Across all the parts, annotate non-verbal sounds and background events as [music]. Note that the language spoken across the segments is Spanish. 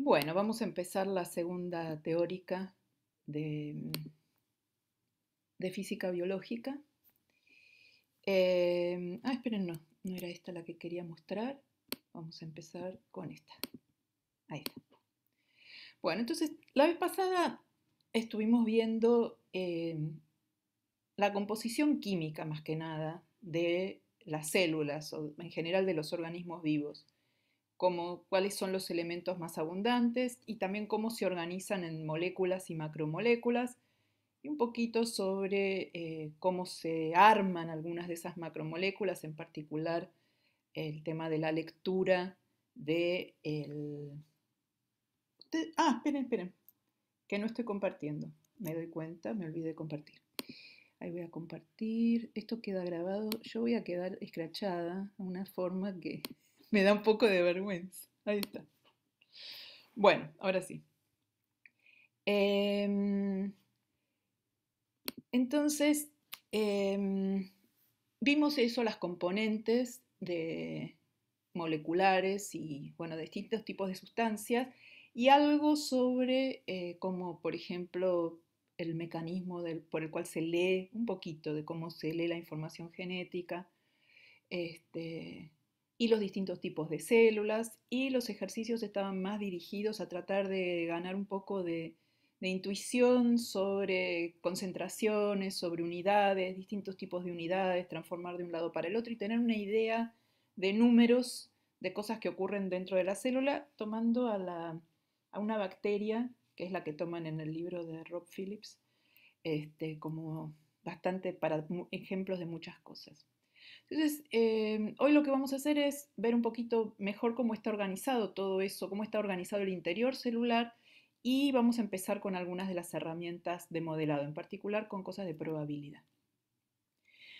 Bueno, vamos a empezar la segunda teórica de, mm, física biológica. Em, ah, esperen, no, no era esta la que quería mostrar. Vamos a empezar con esta. Ahí está. Bueno, entonces, la vez pasada estuvimos viendo em, la composición química, más que nada, de las células, o en general de los organismos vivos como cuáles son los elementos más abundantes y también cómo se organizan en moléculas y macromoléculas y un poquito sobre eh, cómo se arman algunas de esas macromoléculas, en particular el tema de la lectura de el... Ah, esperen, esperen, que no estoy compartiendo. Me doy cuenta, me olvidé de compartir. Ahí voy a compartir. Esto queda grabado. Yo voy a quedar escrachada de una forma que me da un poco de vergüenza. Ahí está. Bueno, ahora sí. Em, entonces, em, vimos eso, las componentes de moleculares y, bueno, de distintos tipos de sustancias y algo sobre eh, como, por ejemplo, el mecanismo del, por el cual se lee, un poquito de cómo se lee la información genética, este, y los distintos tipos de células y los ejercicios estaban más dirigidos a tratar de ganar un poco de, intuición sobre concentraciones, sobre unidades, distintos tipos de unidades, transformar de un lado para el otro y tener una idea de números de cosas que ocurren dentro de la célula, tomando a, a una bacteria, que es la que toman en el libro de Rob Phillips, este, como bastante para ejemplos de muchas cosas. Entonces, em, hoy lo que vamos a hacer es ver un poquito mejor cómo está organizado todo eso, cómo está organizado el interior celular y vamos a empezar con algunas de las herramientas de modelado, en particular con cosas de probabilidad.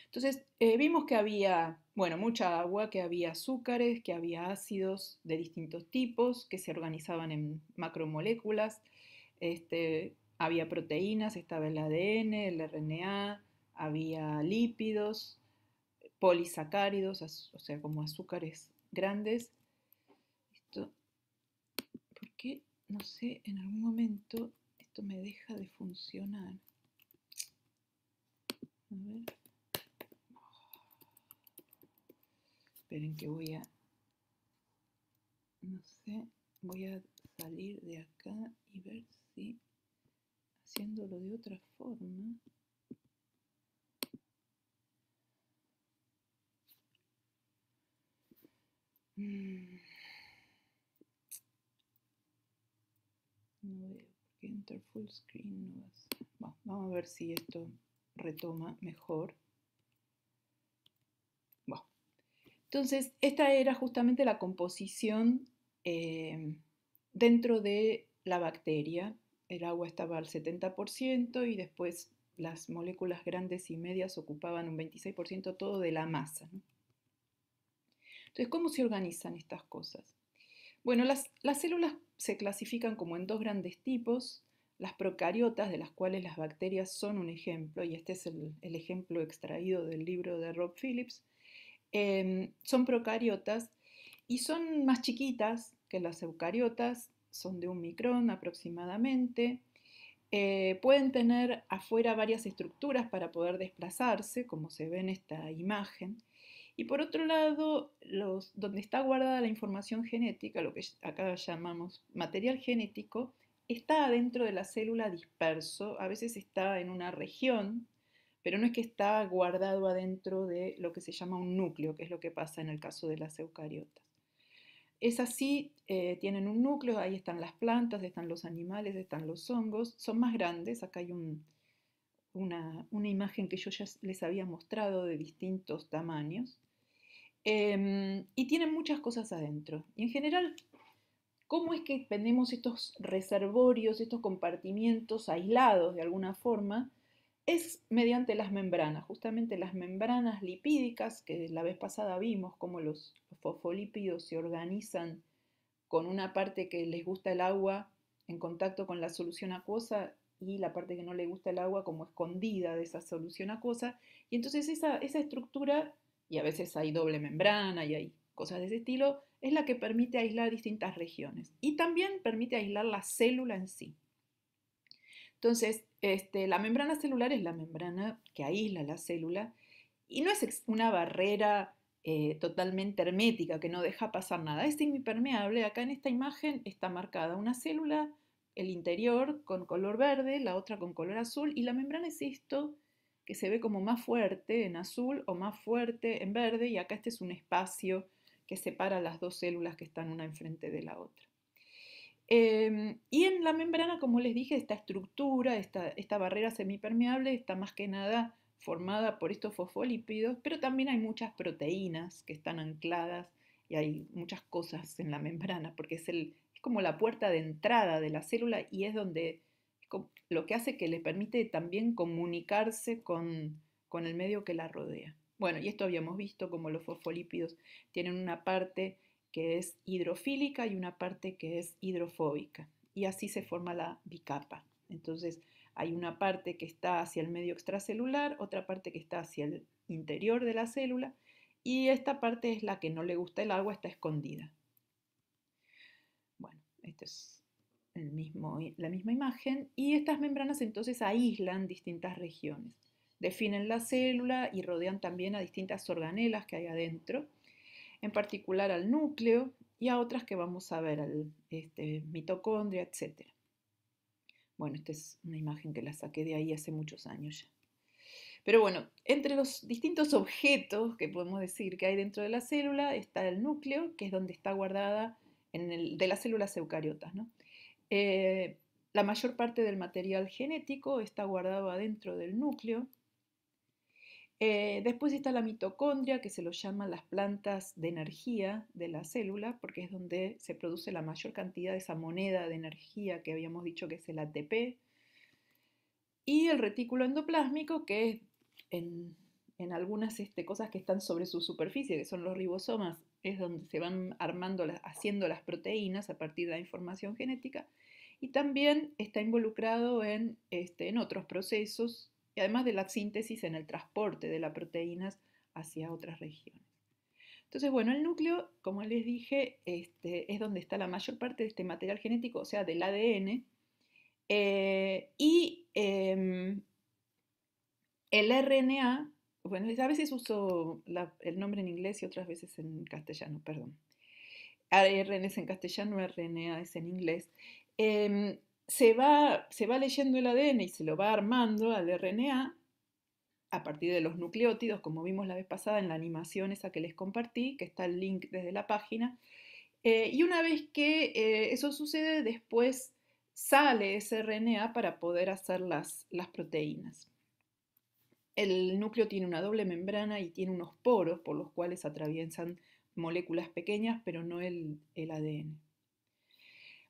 Entonces, eh, vimos que había, bueno, mucha agua, que había azúcares, que había ácidos de distintos tipos, que se organizaban en macromoléculas, este, había proteínas, estaba el ADN, el RNA, había lípidos, polisacáridos, o sea, como azúcares grandes. Esto, porque, no sé, en algún momento esto me deja de funcionar. A ver. Esperen que voy a, no sé, voy a salir de acá y ver si haciéndolo de otra forma. vamos a ver si esto retoma mejor. Entonces, esta era justamente la composición em, dentro de la bacteria. El agua estaba al 70% y después las moléculas grandes y medias ocupaban un 26% todo de la masa. Entonces, ¿cómo se organizan estas cosas? Bueno, las, células se clasifican como en dos grandes tipos, las procariotas, de las cuales las bacterias son un ejemplo, y este es el, ejemplo extraído del libro de Rob Phillips, em, son procariotas y son más chiquitas que las eucariotas, son de un micrón aproximadamente. Eh, pueden tener afuera varias estructuras para poder desplazarse, como se ve en esta imagen, y por otro lado, donde está guardada la información genética, lo que acá llamamos material genético, está adentro de la célula disperso, a veces está en una región, pero no es que está guardado adentro de lo que se llama un núcleo, que es lo que pasa en el caso de las eucariotas. Es así, eh, tienen un núcleo, ahí están las plantas, están los animales, están los hongos, son más grandes, acá hay una imagen que yo ya les había mostrado de distintos tamaños. Em, y tienen muchas cosas adentro. Y en general, ¿cómo es que tenemos estos reservorios, estos compartimientos aislados de alguna forma? Es mediante las membranas, justamente las membranas lipídicas, que la vez pasada vimos cómo los fosfolípidos se organizan con una parte que les gusta el agua en contacto con la solución acuosa y la parte que no le gusta el agua como escondida de esa solución acuosa. Y entonces esa estructura y a veces hay doble membrana y hay cosas de ese estilo, es la que permite aislar distintas regiones y también permite aislar la célula en sí. Entonces, este, la membrana celular es la membrana que aísla la célula y no es una barrera eh, totalmente hermética que no deja pasar nada, es impermeable. Acá en esta imagen está marcada una célula, el interior con color verde, la otra con color azul y la membrana es esto que se ve como más fuerte en azul o más fuerte en verde, y acá este es un espacio que separa las dos células que están una enfrente de la otra. Em, y en la membrana, como les dije, esta estructura, esta, esta barrera semipermeable está más que nada formada por estos fosfolípidos, pero también hay muchas proteínas que están ancladas y hay muchas cosas en la membrana, porque es, el, es como la puerta de entrada de la célula y es donde lo que hace que le permite también comunicarse con, con el medio que la rodea. Bueno, y esto habíamos visto como los fosfolípidos tienen una parte que es hidrofílica y una parte que es hidrofóbica. Y así se forma la bicapa. Entonces hay una parte que está hacia el medio extracelular, otra parte que está hacia el interior de la célula y esta parte es la que no le gusta el agua, está escondida. Bueno, esto es la misma imagen y estas membranas entonces aíslan distintas regiones, definen la célula y rodean también a distintas organelas que hay adentro, en particular al núcleo y a otras que vamos a ver, al este, mitocondria, etc. Bueno, esta es una imagen que la saqué de ahí hace muchos años ya. Pero bueno, entre los distintos objetos que podemos decir que hay dentro de la célula está el núcleo, que es donde está guardada en el, de las células eucariotas, ¿no? Eh, la mayor parte del material genético está guardado adentro del núcleo. Eh, después está la mitocondria, que se lo llaman las plantas de energía de la célula, porque es donde se produce la mayor cantidad de esa moneda de energía que habíamos dicho que es el ATP. Y el retículo endoplásmico, que es en, algunas este, cosas que están sobre su superficie, que son los ribosomas, es donde se van armando, haciendo las proteínas a partir de la información genética, y también está involucrado en, este, en otros procesos, y además de la síntesis en el transporte de las proteínas hacia otras regiones. Entonces, bueno, el núcleo, como les dije, este, es donde está la mayor parte de este material genético, o sea, del ADN, eh, y em, el RNA a veces uso el nombre en inglés y otras veces en castellano, perdón. ARN es en castellano, RNA es en inglés. Em, se, va, se va leyendo el ADN y se lo va armando al RNA a partir de los nucleótidos, como vimos la vez pasada en la animación esa que les compartí, que está el link desde la página. Eh, y una vez que eh, eso sucede, después sale ese RNA para poder hacer las proteínas. El núcleo tiene una doble membrana y tiene unos poros por los cuales atraviesan moléculas pequeñas, pero no el, el ADN.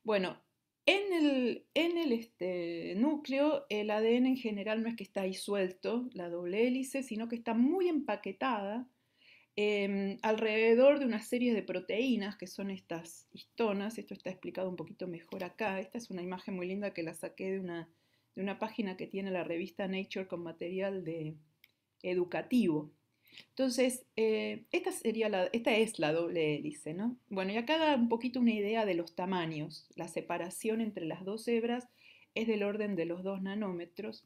Bueno, en el, en el este, núcleo el ADN en general no es que está ahí suelto, la doble hélice, sino que está muy empaquetada em, alrededor de una serie de proteínas que son estas histonas. Esto está explicado un poquito mejor acá. Esta es una imagen muy linda que la saqué de una, de una página que tiene la revista Nature con material de, educativo. Entonces, eh, esta, sería la, esta es la doble hélice, ¿no? Bueno, y acá da un poquito una idea de los tamaños. La separación entre las dos hebras es del orden de los dos nanómetros.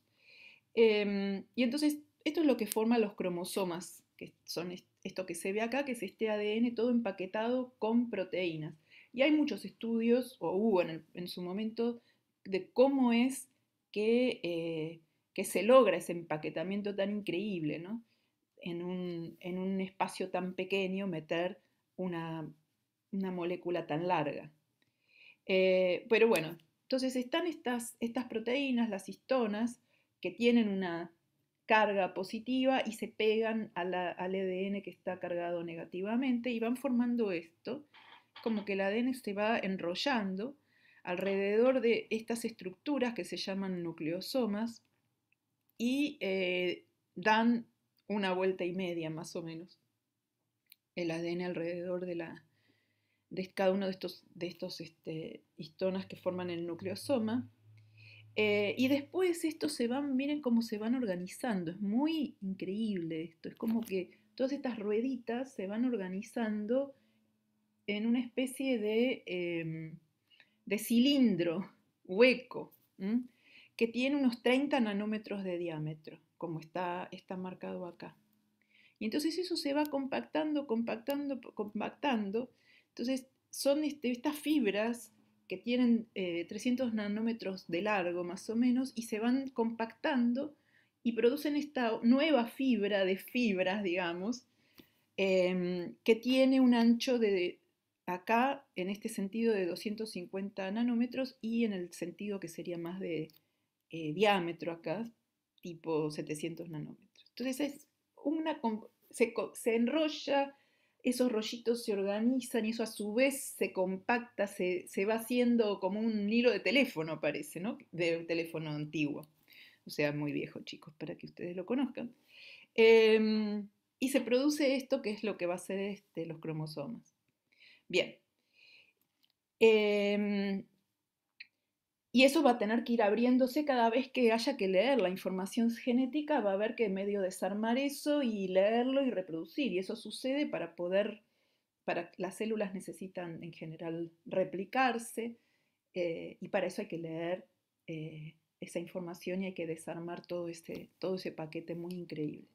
Em, y entonces, esto es lo que forma los cromosomas, que son esto que se ve acá, que es este ADN todo empaquetado con proteínas. Y hay muchos estudios, o hubo en, su momento, de cómo es que... Eh, que se logra ese empaquetamiento tan increíble, ¿no? En un, espacio tan pequeño meter una, molécula tan larga. Eh, pero bueno, entonces están estas, estas proteínas, las histonas, que tienen una carga positiva y se pegan al ADN e que está cargado negativamente y van formando esto, como que el ADN se va enrollando alrededor de estas estructuras que se llaman nucleosomas y eh, dan una vuelta y media más o menos el ADN alrededor de, la, de cada uno de estos, de estos este, histonas que forman el nucleosoma. Eh, y después estos se van, miren cómo se van organizando, es muy increíble esto, es como que todas estas rueditas se van organizando en una especie de, em, de cilindro hueco que tiene unos 30 nanómetros de diámetro, como está, está marcado acá. Y entonces eso se va compactando, compactando, compactando. Entonces son este, estas fibras que tienen 300 eh, nanómetros de largo más o menos y se van compactando y producen esta nueva fibra de fibras, digamos, em, que tiene un ancho de acá, en este sentido, de 250 nanómetros y en el sentido que sería más de eh, diámetro acá, tipo 700 nanómetros. Entonces es una, se, enrolla, esos rollitos se organizan y eso a su vez se compacta, se, va haciendo como un hilo de teléfono, parece, ¿no? De un teléfono antiguo. O sea, muy viejo, chicos, para que ustedes lo conozcan. Em, y se produce esto que es lo que va a ser este, los cromosomas. Bien. Em, y eso va a tener que ir abriéndose cada vez que haya que leer la información genética, va a haber que medio desarmar eso y leerlo y reproducir. Y eso sucede para poder, para las células necesitan en general replicarse eh, y para eso hay que leer eh, esa información y hay que desarmar todo este, todo ese paquete muy increíble.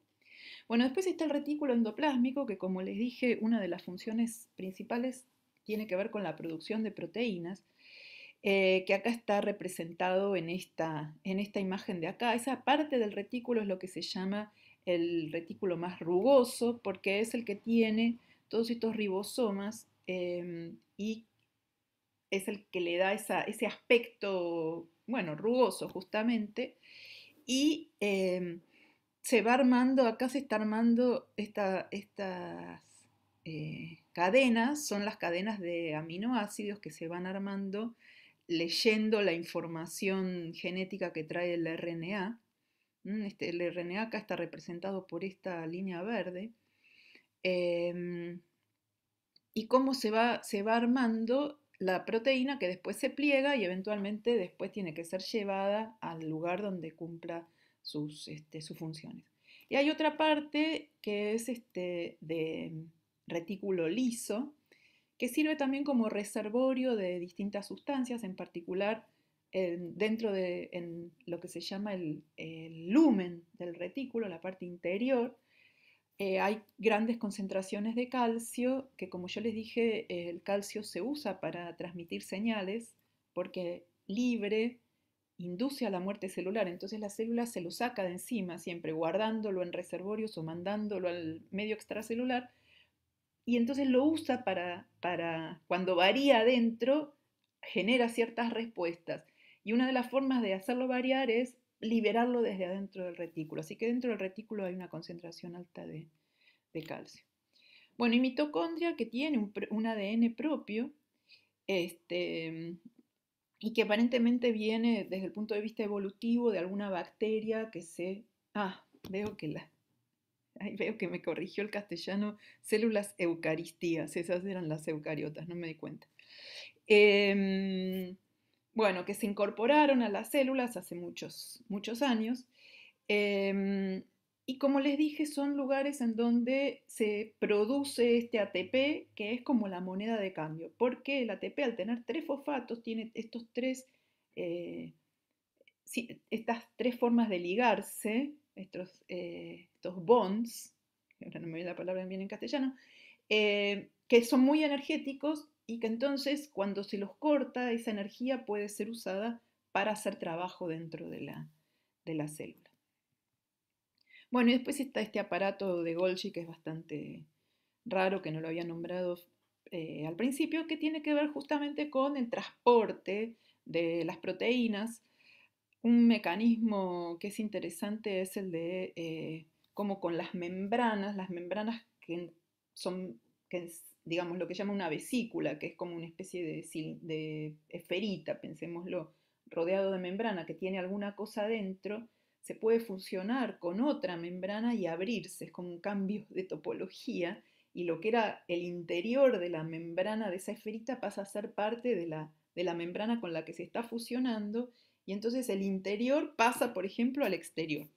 Bueno, después está el retículo endoplásmico, que como les dije, una de las funciones principales tiene que ver con la producción de proteínas. Eh, que acá está representado en esta, imagen de acá. Esa parte del retículo es lo que se llama el retículo más rugoso, porque es el que tiene todos estos ribosomas em, y es el que le da ese aspecto, bueno, rugoso justamente, y em, se va armando, acá se está armando estas eh, cadenas, son las cadenas de aminoácidos que se van armando leyendo la información genética que trae el RNA. Este, el RNA acá está representado por esta línea verde. Em, y cómo se va, armando la proteína que después se pliega y eventualmente después tiene que ser llevada al lugar donde cumpla sus, este, sus funciones. Y hay otra parte que es este, de retículo liso, que sirve también como reservorio de distintas sustancias, en particular dentro de lo que se llama el, lumen del retículo, la parte interior. Eh, hay grandes concentraciones de calcio, que como yo les dije, el calcio se usa para transmitir señales, porque libre induce a la muerte celular, entonces la célula se lo saca de encima siempre, guardándolo en reservorios o mandándolo al medio extracelular, y entonces lo usa para, para cuando varía adentro, genera ciertas respuestas. Y una de las formas de hacerlo variar es liberarlo desde adentro del retículo. Así que dentro del retículo hay una concentración alta de, calcio. Bueno, y mitocondria que tiene un, ADN propio este, y que aparentemente viene desde el punto de vista evolutivo de alguna bacteria que se... Ah, veo que la, ahí veo que me corrigió el castellano, células eucaristías, esas eran las eucariotas, no me di cuenta. Em, bueno, que se incorporaron a las células hace muchos, muchos años. Em, y como les dije, son lugares en donde se produce este ATP, que es como la moneda de cambio, porque el ATP al tener tres fosfatos tiene estos tres, eh, estas tres formas de ligarse estos, eh, estos bonds, ahora no me viene la palabra bien en castellano, eh, que son muy energéticos y que entonces cuando se los corta, esa energía puede ser usada para hacer trabajo dentro de la, célula. Bueno, y después está este aparato de Golgi que es bastante raro, que no lo había nombrado eh, al principio, que tiene que ver justamente con el transporte de las proteínas un mecanismo que es interesante es el de eh, como cómo con las membranas, las membranas que son, que digamos, lo que llama una vesícula, que es como una especie de, de esferita, pensémoslo, rodeado de membrana que tiene alguna cosa dentro, se puede fusionar con otra membrana y abrirse, es como un cambio de topología, y lo que era el interior de la membrana de esa esferita pasa a ser parte de la, de la membrana con la que se está fusionando y entonces el interior pasa, por ejemplo, al exterior.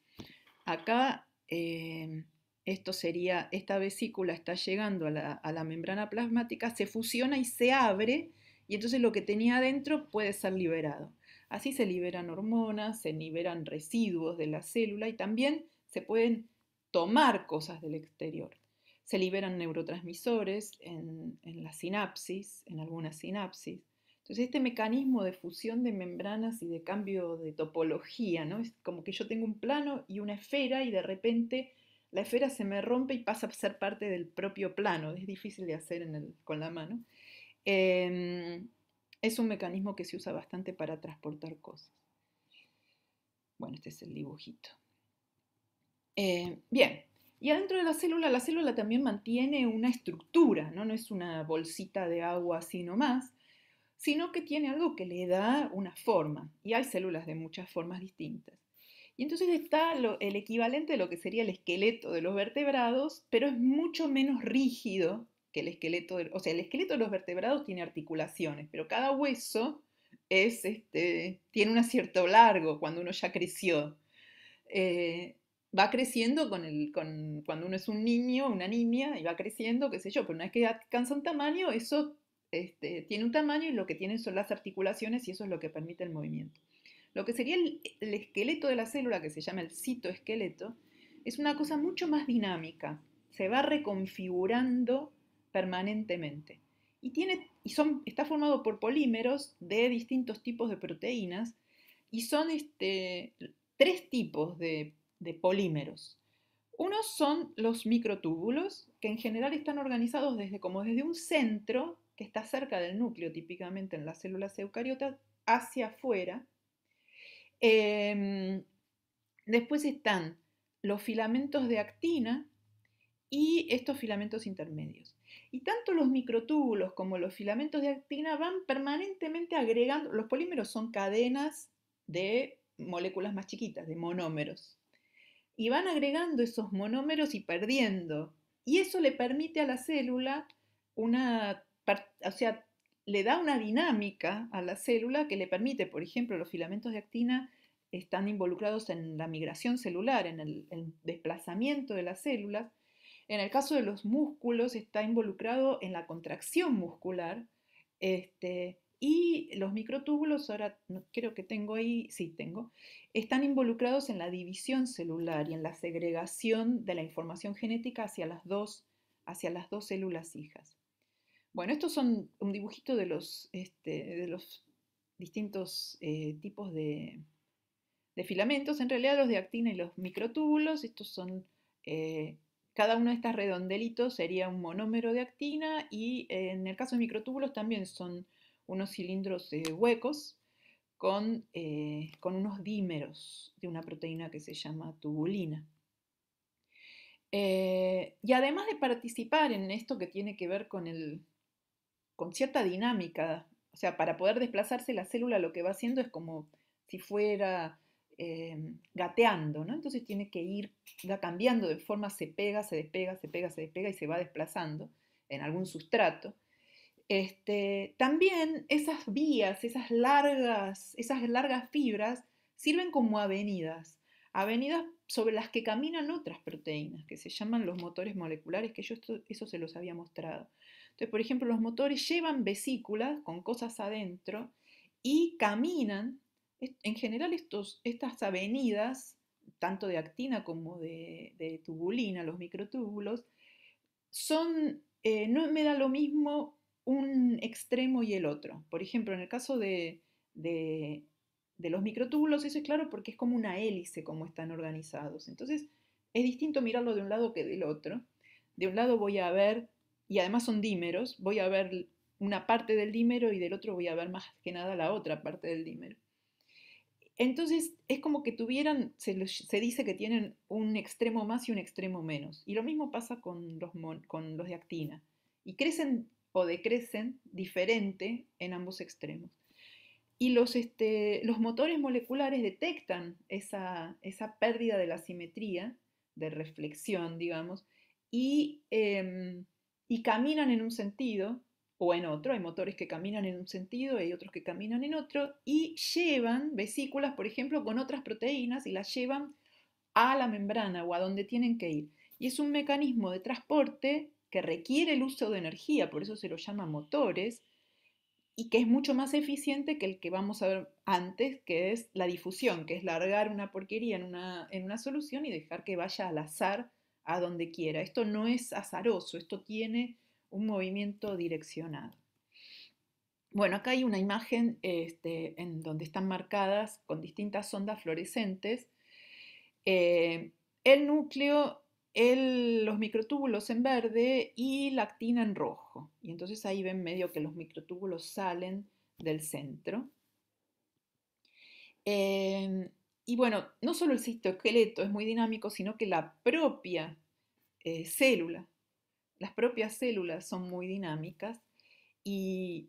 Acá eh, esto sería, esta vesícula está llegando a la, membrana plasmática, se fusiona y se abre, y entonces lo que tenía adentro puede ser liberado. Así se liberan hormonas, se liberan residuos de la célula y también se pueden tomar cosas del exterior. Se liberan neurotransmisores en, en la sinapsis, en algunas sinapsis. Entonces, este mecanismo de fusión de membranas y de cambio de topología, ¿no? Es como que yo tengo un plano y una esfera y de repente la esfera se me rompe y pasa a ser parte del propio plano. Es difícil de hacer con la mano. Em, es un mecanismo que se usa bastante para transportar cosas. Bueno, este es el dibujito. Em, bien, y adentro de la célula, la célula también mantiene una estructura, ¿no? no es una bolsita de agua así nomás, sino que tiene algo que le da una forma, y hay células de muchas formas distintas. Y entonces está el equivalente de lo que sería el esqueleto de los vertebrados, pero es mucho menos rígido que el esqueleto, o sea, el esqueleto de los vertebrados tiene articulaciones, pero cada hueso es, este, tiene un cierto largo cuando uno ya creció. Eh, va creciendo con cuando uno es un niño, una niña, y va creciendo, qué sé yo, pero una vez que alcanza un tamaño, eso este, tiene un tamaño y lo que tiene son las articulaciones y eso es lo que permite el movimiento. Lo que sería el, esqueleto de la célula, que se llama el citoesqueleto, es una cosa mucho más dinámica, se va reconfigurando permanentemente. Y, tiene, y son, está formado por polímeros de distintos tipos de proteínas y son este, tres tipos de, polímeros. Unos son los microtúbulos, que en general están organizados desde, como desde un centro que está cerca del núcleo típicamente en las células eucariotas, hacia afuera. Em, después están los filamentos de actina y estos filamentos intermedios. Y tanto los microtúbulos como los filamentos de actina van permanentemente agregando, los polímeros son cadenas de moléculas más chiquitas, de monómeros, y van agregando esos monómeros y perdiendo. Y eso le permite a la célula una o sea, le da una dinámica a la célula que le permite, por ejemplo, los filamentos de actina están involucrados en la migración celular, en el, desplazamiento de las células. En el caso de los músculos está involucrado en la contracción muscular. Este, y los microtúbulos, ahora creo que tengo ahí, sí tengo, están involucrados en la división celular y en la segregación de la información genética hacia las dos, hacia las dos células hijas. Bueno, estos son un dibujito de los, este, de los distintos eh, tipos de, filamentos, en realidad los de actina y los microtúbulos, estos son, eh, cada uno de estos redondelitos sería un monómero de actina y eh, en el caso de microtúbulos también son unos cilindros huecos con, con unos dímeros de una proteína que se llama tubulina. y además de participar en esto que tiene que ver con el con cierta dinámica. O sea, para poder desplazarse la célula lo que va haciendo es como si fuera em, gateando, ¿no? Entonces tiene que ir, va cambiando de forma, se pega, se despega, se pega, se despega y se va desplazando en algún sustrato. Este, también esas vías, esas largas, esas largas fibras sirven como avenidas, avenidas sobre las que caminan otras proteínas, que se llaman los motores moleculares, que yo eso se los había mostrado por ejemplo, los motores llevan vesículas con cosas adentro y caminan. En general, estas avenidas, tanto de actina como de, tubulina, los microtúbulos, son, eh, no me da lo mismo un extremo y el otro. Por ejemplo, en el caso de, de los microtúbulos, eso es claro porque es como una hélice como están organizados. Entonces, es distinto mirarlo de un lado que del otro. De un lado voy a ver y además son dímeros, voy a ver una parte del dímero y del otro voy a ver más que nada la otra parte del dímero. Entonces es como que tuvieran, se, dice que tienen un extremo más y un extremo menos. Y lo mismo pasa con los, con los de actina. Y crecen o decrecen diferente en ambos extremos. Y los, este, los motores moleculares detectan esa, pérdida de la simetría, de reflexión, digamos, y em, y caminan en un sentido o en otro, hay motores que caminan en un sentido, hay otros que caminan en otro, y llevan vesículas, por ejemplo, con otras proteínas y las llevan a la membrana o a donde tienen que ir. Y es un mecanismo de transporte que requiere el uso de energía, por eso se lo llama motores, y que es mucho más eficiente que el que vamos a ver antes, que es la difusión, que es largar una porquería en una, en una solución y dejar que vaya al azar a donde quiera. Esto no es azaroso, esto tiene un movimiento direccionado. Bueno, acá hay una imagen este, en donde están marcadas con distintas ondas fluorescentes. Eh, el núcleo, el, los microtúbulos en verde y la actina en rojo. Y entonces ahí ven medio que los microtúbulos salen del centro. Eh, y bueno, no solo el citoesqueleto es muy dinámico, sino que la propia eh, célula, las propias células son muy dinámicas y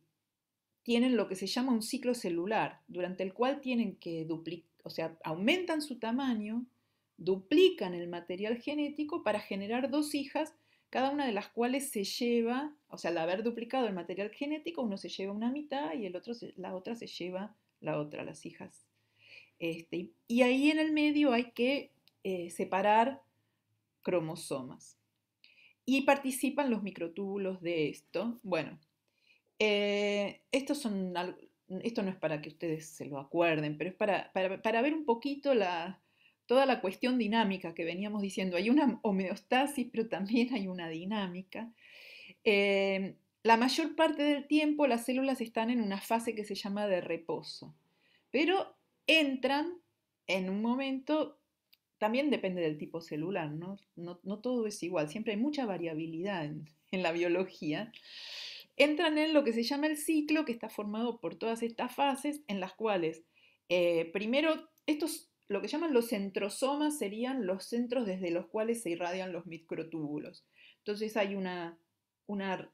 tienen lo que se llama un ciclo celular, durante el cual tienen que duplicar, o sea, aumentan su tamaño, duplican el material genético para generar dos hijas, cada una de las cuales se lleva, o sea, al haber duplicado el material genético, uno se lleva una mitad y el otro la otra se lleva la otra, las hijas este, y ahí en el medio hay que eh, separar cromosomas. Y participan los microtúbulos de esto. Bueno, eh, son, esto no es para que ustedes se lo acuerden, pero es para, ver un poquito la, toda la cuestión dinámica que veníamos diciendo. Hay una homeostasis, pero también hay una dinámica. Eh, la mayor parte del tiempo las células están en una fase que se llama de reposo, pero entran en un momento, también depende del tipo celular, ¿no? No, todo es igual, siempre hay mucha variabilidad en, la biología, entran en lo que se llama el ciclo, que está formado por todas estas fases en las cuales, eh, primero, estos, lo que llaman los centrosomas serían los centros desde los cuales se irradian los microtúbulos. Entonces hay una, una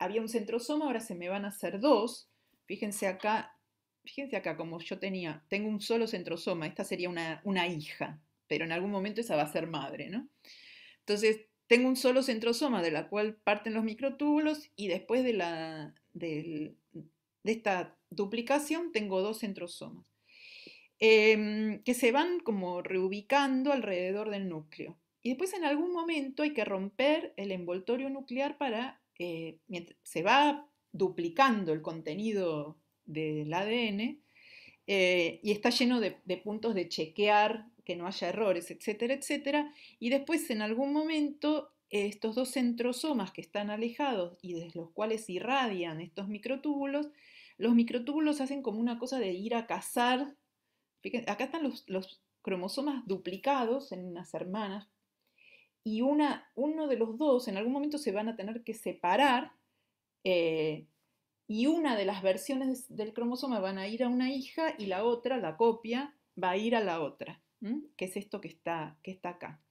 había un centrosoma, ahora se me van a hacer dos. Fíjense acá fíjense acá, como yo tenía, tengo un solo centrosoma, esta sería una, hija, pero en algún momento esa va a ser madre, ¿no? Entonces, tengo un solo centrosoma de la cual parten los microtúbulos y después de, la, de, esta duplicación tengo dos centrosomas em, que se van como reubicando alrededor del núcleo. Y después en algún momento hay que romper el envoltorio nuclear para, eh, se va duplicando el contenido del ADN eh, y está lleno de, puntos de chequear que no haya errores, etcétera, etcétera. Y después en algún momento estos dos centrosomas que están alejados y desde los cuales irradian estos microtúbulos, los microtúbulos hacen como una cosa de ir a cazar. acá están los, los cromosomas duplicados en unas hermanas y una, uno de los dos en algún momento se van a tener que separar eh, y una de las versiones del cromosoma van a ir a una hija y la otra, la copia, va a ir a la otra, que es esto que está, está acá.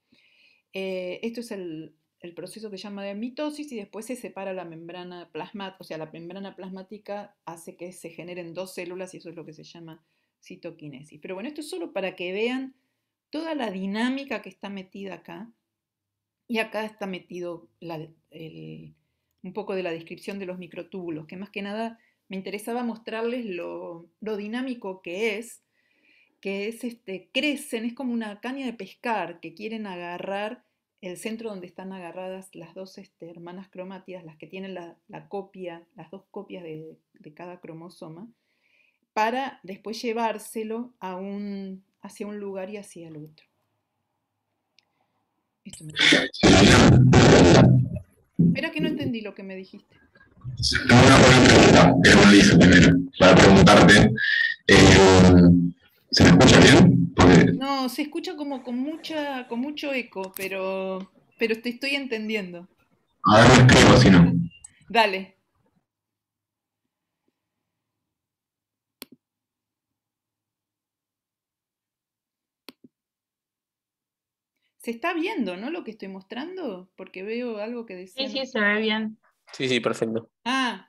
Eh, esto es el, proceso que se llama de mitosis y después se separa la membrana plasmática, o sea, la membrana plasmática hace que se generen dos células y eso es lo que se llama citoquinesis. Pero bueno, esto es solo para que vean toda la dinámica que está metida acá y acá está metido el un poco de la descripción de los microtúbulos, que más que nada me interesaba mostrarles lo, dinámico que es, que es este, crecen, es como una caña de pescar que quieren agarrar el centro donde están agarradas las dos este, hermanas cromátidas, las que tienen la, copia, las dos copias de, cada cromosoma, para después llevárselo a un, hacia un lugar y hacia el otro. Espera que no entendí lo que me dijiste. Tengo una pregunta que no primero, para preguntarte. Eh, ¿Se me escucha bien? No, se escucha como con mucha, con mucho eco, pero, pero te estoy entendiendo. ver, lo escribo, si no. Dale. ¿Se está viendo, no? Lo que estoy mostrando, porque veo algo que dice. Sí, sí, se ve bien. Sí, sí, perfecto. Ah,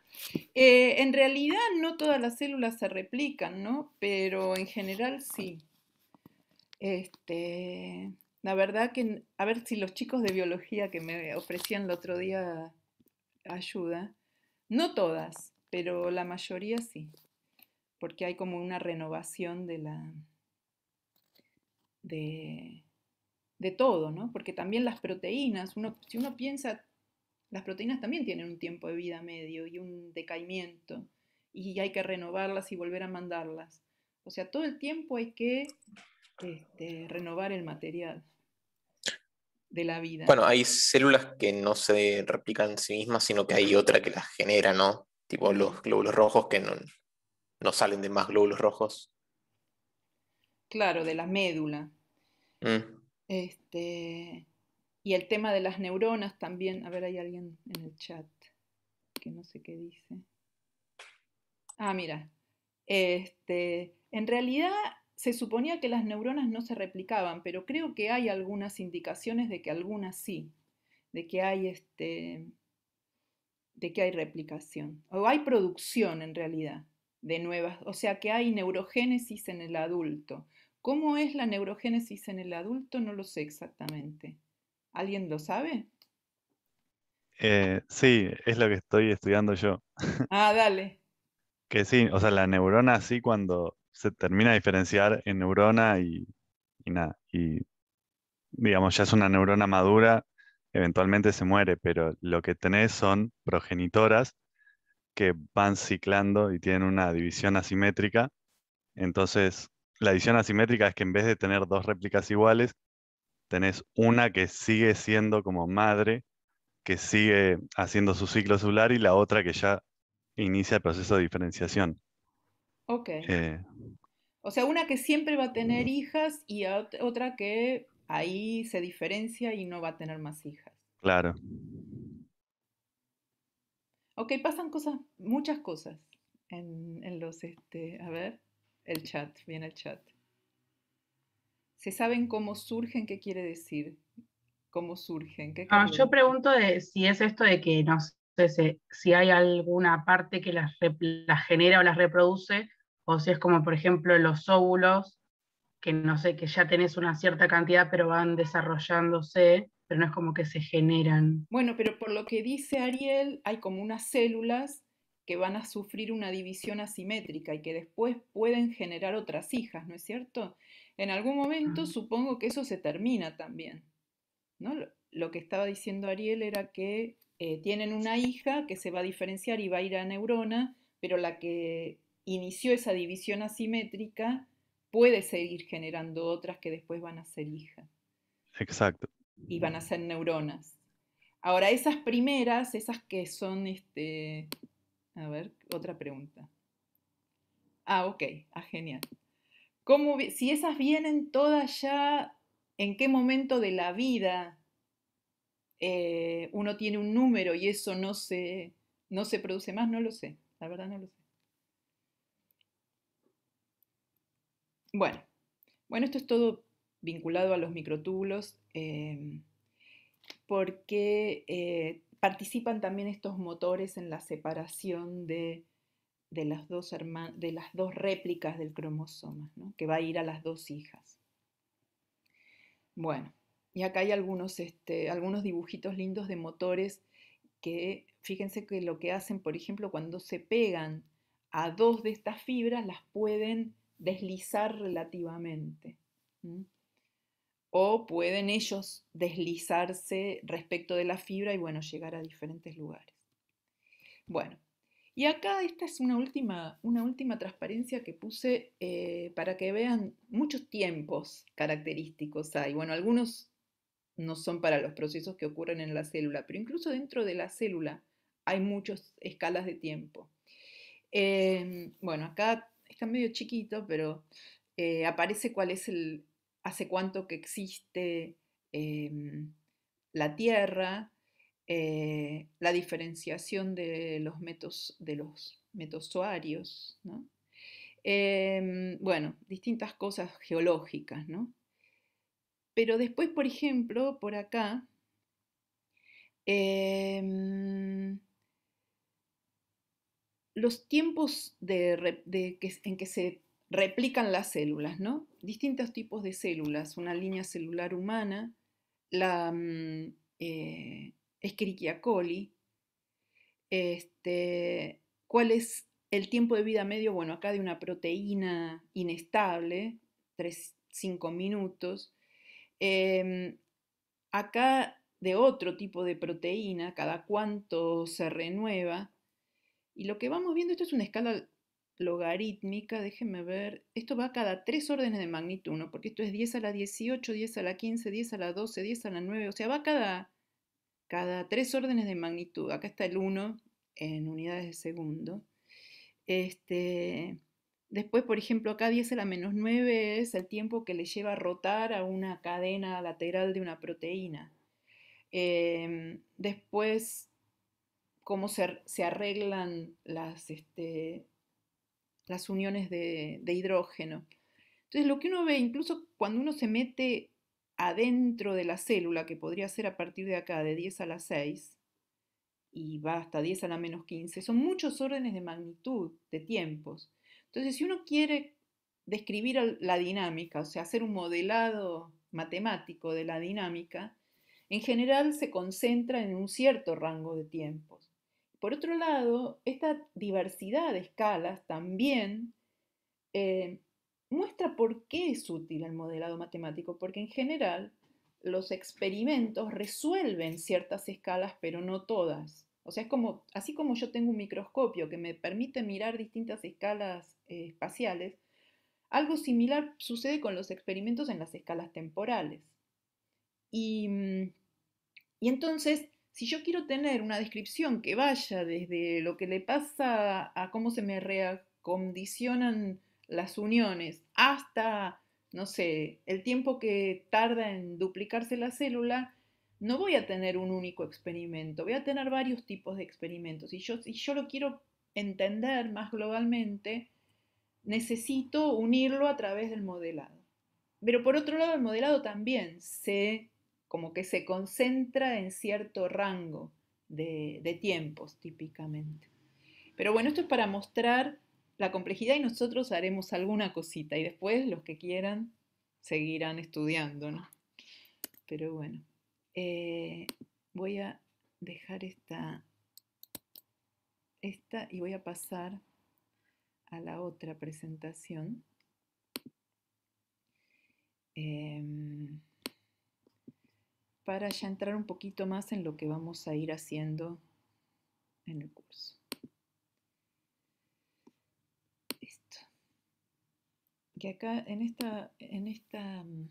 eh, en realidad no todas las células se replican, ¿no? Pero en general sí. Este, la verdad que, a ver si los chicos de biología que me ofrecían el otro día ayuda, no todas, pero la mayoría sí, porque hay como una renovación de la... de de todo, ¿no? Porque también las proteínas, uno, si uno piensa, las proteínas también tienen un tiempo de vida medio y un decaimiento, y hay que renovarlas y volver a mandarlas. O sea, todo el tiempo hay que este, renovar el material de la vida. Bueno, hay células que no se replican en sí mismas, sino que hay otra que las genera, ¿no? Tipo los glóbulos rojos que no, salen de más glóbulos rojos. Claro, de la médula. Mm. Este, y el tema de las neuronas también. A ver, hay alguien en el chat que no sé qué dice. Ah, mira. Este, en realidad se suponía que las neuronas no se replicaban, pero creo que hay algunas indicaciones de que algunas sí, de que hay este de que hay replicación o hay producción en realidad de nuevas, o sea que hay neurogénesis en el adulto. ¿Cómo es la neurogénesis en el adulto? No lo sé exactamente. ¿Alguien lo sabe? Eh, sí, es lo que estoy estudiando yo. [laughs] Ah, dale. que sí, o sea, la neurona sí cuando se termina de diferenciar en neurona y, y nada, y digamos, ya es una neurona madura, eventualmente se muere, pero lo que tenés son progenitoras que van ciclando y tienen una división asimétrica. Entonces, la edición asimétrica es que en vez de tener dos réplicas iguales, tenés una que sigue siendo como madre, que sigue haciendo su ciclo celular y la otra que ya inicia el proceso de diferenciación. Ok. Eh, o sea, una que siempre va a tener hijas y otra que ahí se diferencia y no va a tener más hijas. Claro. Ok, pasan cosas, muchas cosas en, en los, este, a ver, el chat, viene el chat. ¿Se saben cómo surgen? ¿Qué quiere decir? ¿Cómo surgen? ¿Qué ah, yo pregunto de si es esto de que, no sé, si hay alguna parte que las, las genera o las reproduce, o si es como, por ejemplo, los óvulos, que no sé, que ya tenés una cierta cantidad, pero van desarrollándose, pero no es como que se generan. Bueno, pero por lo que dice Ariel, hay como unas células que van a sufrir una división asimétrica y que después pueden generar otras hijas, ¿no es cierto? En algún momento supongo que eso se termina también. ¿no? Lo que estaba diciendo Ariel era que eh, tienen una hija que se va a diferenciar y va a ir a neurona, pero la que inició esa división asimétrica puede seguir generando otras que después van a ser hijas. Exacto. Y van a ser neuronas. Ahora, esas primeras, esas que son este, a ver, otra pregunta. Ah, ok, ah, genial. si esas vienen todas ya, ¿en qué momento de la vida eh, uno tiene un número y eso no se, no se produce más? No lo sé, la verdad no lo sé. Bueno, bueno, esto es todo vinculado a los microtúbulos, eh, porque eh, participan también estos motores en la separación de, las, dos de las dos réplicas del cromosoma, que va a ir a las dos hijas. Bueno, y acá hay algunos, este, algunos dibujitos lindos de motores que, fíjense que lo que hacen, por ejemplo, cuando se pegan a dos de estas fibras, las pueden deslizar relativamente o pueden ellos deslizarse respecto de la fibra y bueno, llegar a diferentes lugares. Bueno, y acá esta es una última, una última transparencia que puse eh, para que vean muchos tiempos característicos hay. Bueno, algunos no son para los procesos que ocurren en la célula, pero incluso dentro de la célula hay muchas escalas de tiempo. Eh, bueno, acá está medio chiquito, pero eh, aparece cuál es el, hace cuánto que existe em, la tierra, eh, la diferenciación de los, metos, de los ¿no? Em, bueno, distintas cosas geológicas, Pero después, por ejemplo, por acá, em, los tiempos de, en que se replican las células, ¿no? Distintos tipos de células, una línea celular humana, la mm, eh, Escherichia coli, este, cuál es el tiempo de vida medio, bueno, acá de una proteína inestable, 3-5 minutos, em, acá de otro tipo de proteína, cada cuánto se renueva, y lo que vamos viendo, esto es una escala logarítmica, déjenme ver, esto va cada tres órdenes de magnitud, ¿no? Porque esto es 10 a la 18, 10 a la 15, 10 a la 12, 10 a la 9, o sea, va cada, cada tres órdenes de magnitud. Acá está el 1 en unidades de segundo. Este, después, por ejemplo, acá 10 a la menos 9 es el tiempo que le lleva a rotar a una cadena lateral de una proteína. Em, después, cómo se, se arreglan las... Este, las uniones de, hidrógeno. Entonces, lo que uno ve, incluso cuando uno se mete adentro de la célula, que podría ser a partir de acá, de 10 a la 6, y va hasta 10 a la menos 15, son muchos órdenes de magnitud, de tiempos. Entonces, si uno quiere describir la dinámica, o sea, hacer un modelado matemático de la dinámica, en general se concentra en un cierto rango de tiempos. Por otro lado, esta diversidad de escalas también eh, muestra por qué es útil el modelado matemático, porque en general los experimentos resuelven ciertas escalas, pero no todas. O sea, es como, así como yo tengo un microscopio que me permite mirar distintas escalas eh, espaciales, algo similar sucede con los experimentos en las escalas temporales. Y, mm, y entonces si yo quiero tener una descripción que vaya desde lo que le pasa a cómo se me reacondicionan las uniones hasta, no sé, el tiempo que tarda en duplicarse la célula, no voy a tener un único experimento, voy a tener varios tipos de experimentos. Y yo, si yo lo quiero entender más globalmente, necesito unirlo a través del modelado. Pero por otro lado, el modelado también se como que se concentra en cierto rango de, tiempos típicamente. Pero bueno, esto es para mostrar la complejidad y nosotros haremos alguna cosita y después los que quieran seguirán estudiando, ¿no? Pero bueno, eh, voy a dejar esta, esta y voy a pasar a la otra presentación. Em, para ya entrar un poquito más en lo que vamos a ir haciendo en el curso. Listo. Que acá en esta, en esta mm,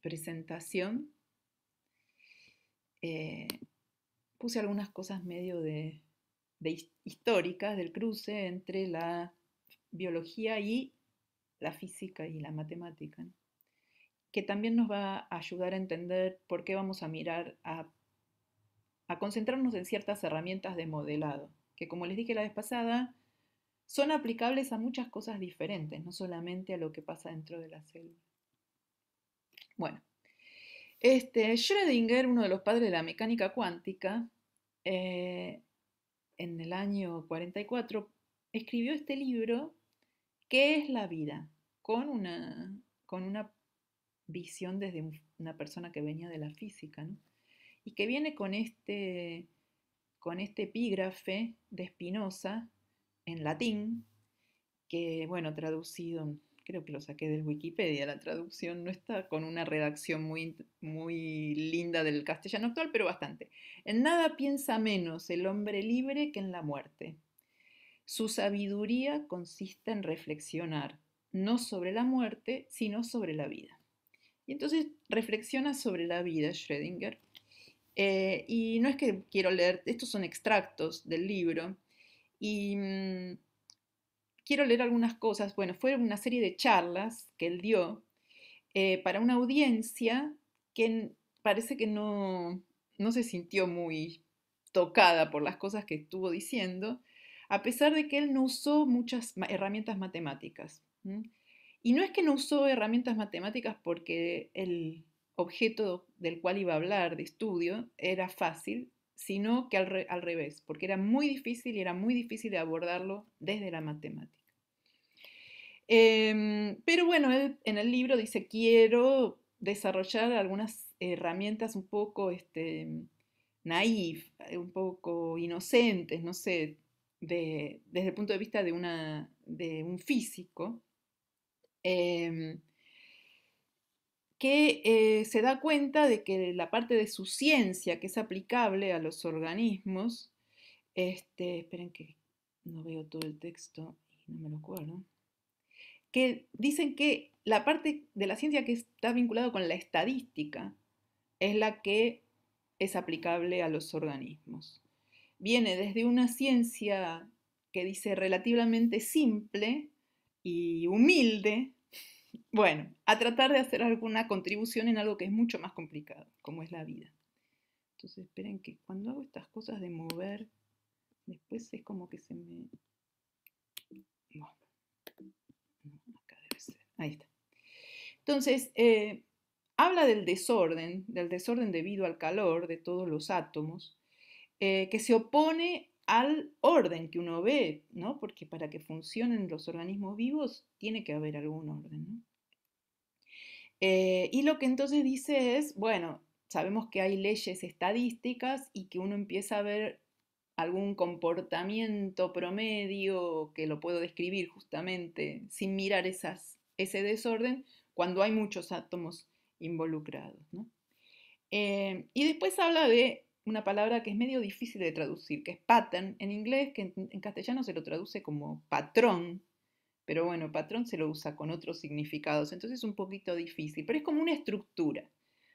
presentación eh, puse algunas cosas medio de, históricas del cruce entre la biología y la física y la matemática que también nos va a ayudar a entender por qué vamos a mirar a, concentrarnos en ciertas herramientas de modelado, que como les dije la vez pasada, son aplicables a muchas cosas diferentes, no solamente a lo que pasa dentro de la célula. Bueno, este, Schrödinger, uno de los padres de la mecánica cuántica, eh, en el año 44, escribió este libro, ¿Qué es la vida? Con una, con una visión desde una persona que venía de la física, y que viene con este, con este epígrafe de Spinoza en latín, que, bueno, traducido, creo que lo saqué del Wikipedia, la traducción no está con una redacción muy, muy linda del castellano actual, pero bastante. En nada piensa menos el hombre libre que en la muerte. Su sabiduría consiste en reflexionar, no sobre la muerte, sino sobre la vida. Y entonces reflexiona sobre la vida Schrödinger. Eh, y no es que quiero leer, estos son extractos del libro. Y mm, quiero leer algunas cosas. Bueno, fue una serie de charlas que él dio eh, para una audiencia que parece que no, se sintió muy tocada por las cosas que estuvo diciendo, a pesar de que él no usó muchas herramientas matemáticas. Y no es que no usó herramientas matemáticas porque el objeto del cual iba a hablar de estudio era fácil, sino que al, revés, porque era muy difícil y era muy difícil de abordarlo desde la matemática. Em, pero bueno, en el libro dice, quiero desarrollar algunas herramientas un poco este, eh, un poco inocentes, no sé, desde el punto de vista de, una, de un físico, Em, que eh, se da cuenta de que la parte de su ciencia que es aplicable a los organismos, este, esperen que no veo todo el texto y no me lo acuerdo, que dicen que la parte de la ciencia que está vinculada con la estadística es la que es aplicable a los organismos. Viene desde una ciencia que dice relativamente simple, y humilde, bueno, a tratar de hacer alguna contribución en algo que es mucho más complicado, como es la vida. Entonces, esperen que cuando hago estas cosas de mover, después es como que se me... no acá debe ser. Ahí está. Entonces, eh, habla del desorden, del desorden debido al calor de todos los átomos, eh, que se opone al orden que uno ve, ¿no? Porque para que funcionen los organismos vivos tiene que haber algún orden, eh, y lo que entonces dice es, bueno, sabemos que hay leyes estadísticas y que uno empieza a ver algún comportamiento promedio que lo puedo describir justamente sin mirar ese desorden cuando hay muchos átomos involucrados. Eh, y después habla de una palabra que es medio difícil de traducir, que es pattern en inglés, que en, castellano se lo traduce como patrón, pero bueno, patrón se lo usa con otros significados, entonces es un poquito difícil, pero es como una estructura.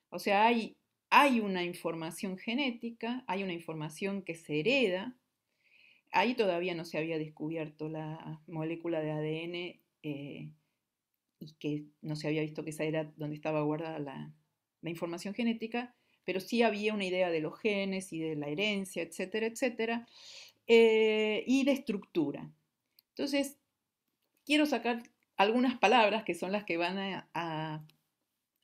O sea, hay, hay una información genética, hay una información que se hereda, ahí todavía no se había descubierto la molécula de ADN eh, y que no se había visto que esa era donde estaba guardada la, la información genética, pero sí había una idea de los genes y de la herencia, etcétera, etcétera, eh, y de estructura. Entonces, quiero sacar algunas palabras que son las que van a,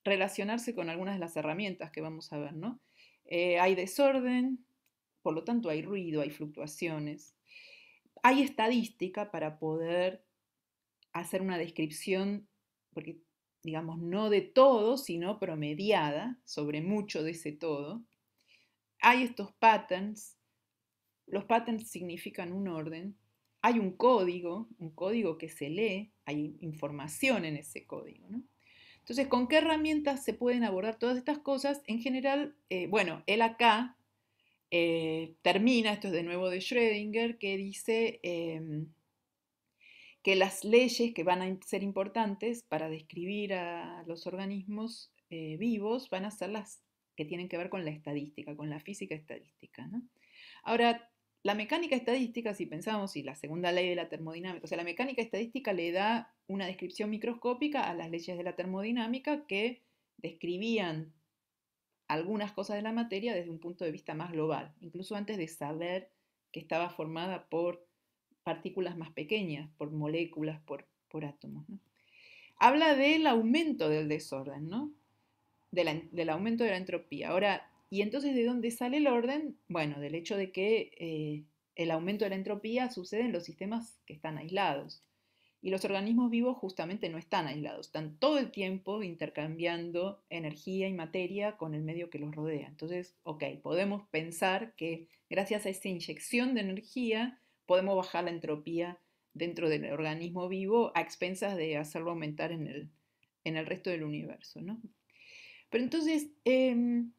relacionarse con algunas de las herramientas que vamos a ver, ¿no? Eh, hay desorden, por lo tanto hay ruido, hay fluctuaciones. Hay estadística para poder hacer una descripción, porque digamos, no de todo, sino promediada sobre mucho de ese todo, hay estos patterns, los patterns significan un orden, hay un código, un código que se lee, hay información en ese código. ¿no? Entonces, ¿con qué herramientas se pueden abordar todas estas cosas? En general, eh, bueno, él acá eh, termina, esto es de nuevo de Schrödinger, que dice... Em, que las leyes que van a ser importantes para describir a los organismos eh, vivos van a ser las que tienen que ver con la estadística, con la física estadística. Ahora, la mecánica estadística, si pensamos, y la segunda ley de la termodinámica, o sea, la mecánica estadística le da una descripción microscópica a las leyes de la termodinámica que describían algunas cosas de la materia desde un punto de vista más global, incluso antes de saber que estaba formada por partículas más pequeñas, por moléculas, por, átomos. Habla del aumento del desorden, del aumento de la entropía. Ahora, ¿y entonces de dónde sale el orden? Bueno, del hecho de que eh, el aumento de la entropía sucede en los sistemas que están aislados. Y los organismos vivos justamente no están aislados, están todo el tiempo intercambiando energía y materia con el medio que los rodea. Entonces, ok, podemos pensar que gracias a esa inyección de energía podemos bajar la entropía dentro del organismo vivo a expensas de hacerlo aumentar en el, en el resto del universo. ¿no? Pero entonces, em,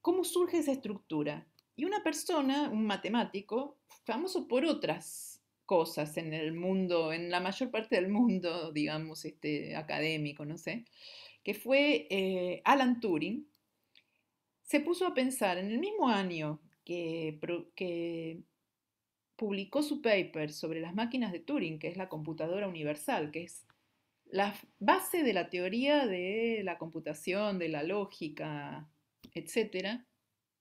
¿cómo surge esa estructura? Y una persona, un matemático, famoso por otras cosas en el mundo, en la mayor parte del mundo, digamos, este, académico, no sé, que fue eh, Alan Turing, se puso a pensar en el mismo año que publicó su paper sobre las máquinas de Turing, que es la computadora universal, que es la base de la teoría de la computación, de la lógica, etcétera,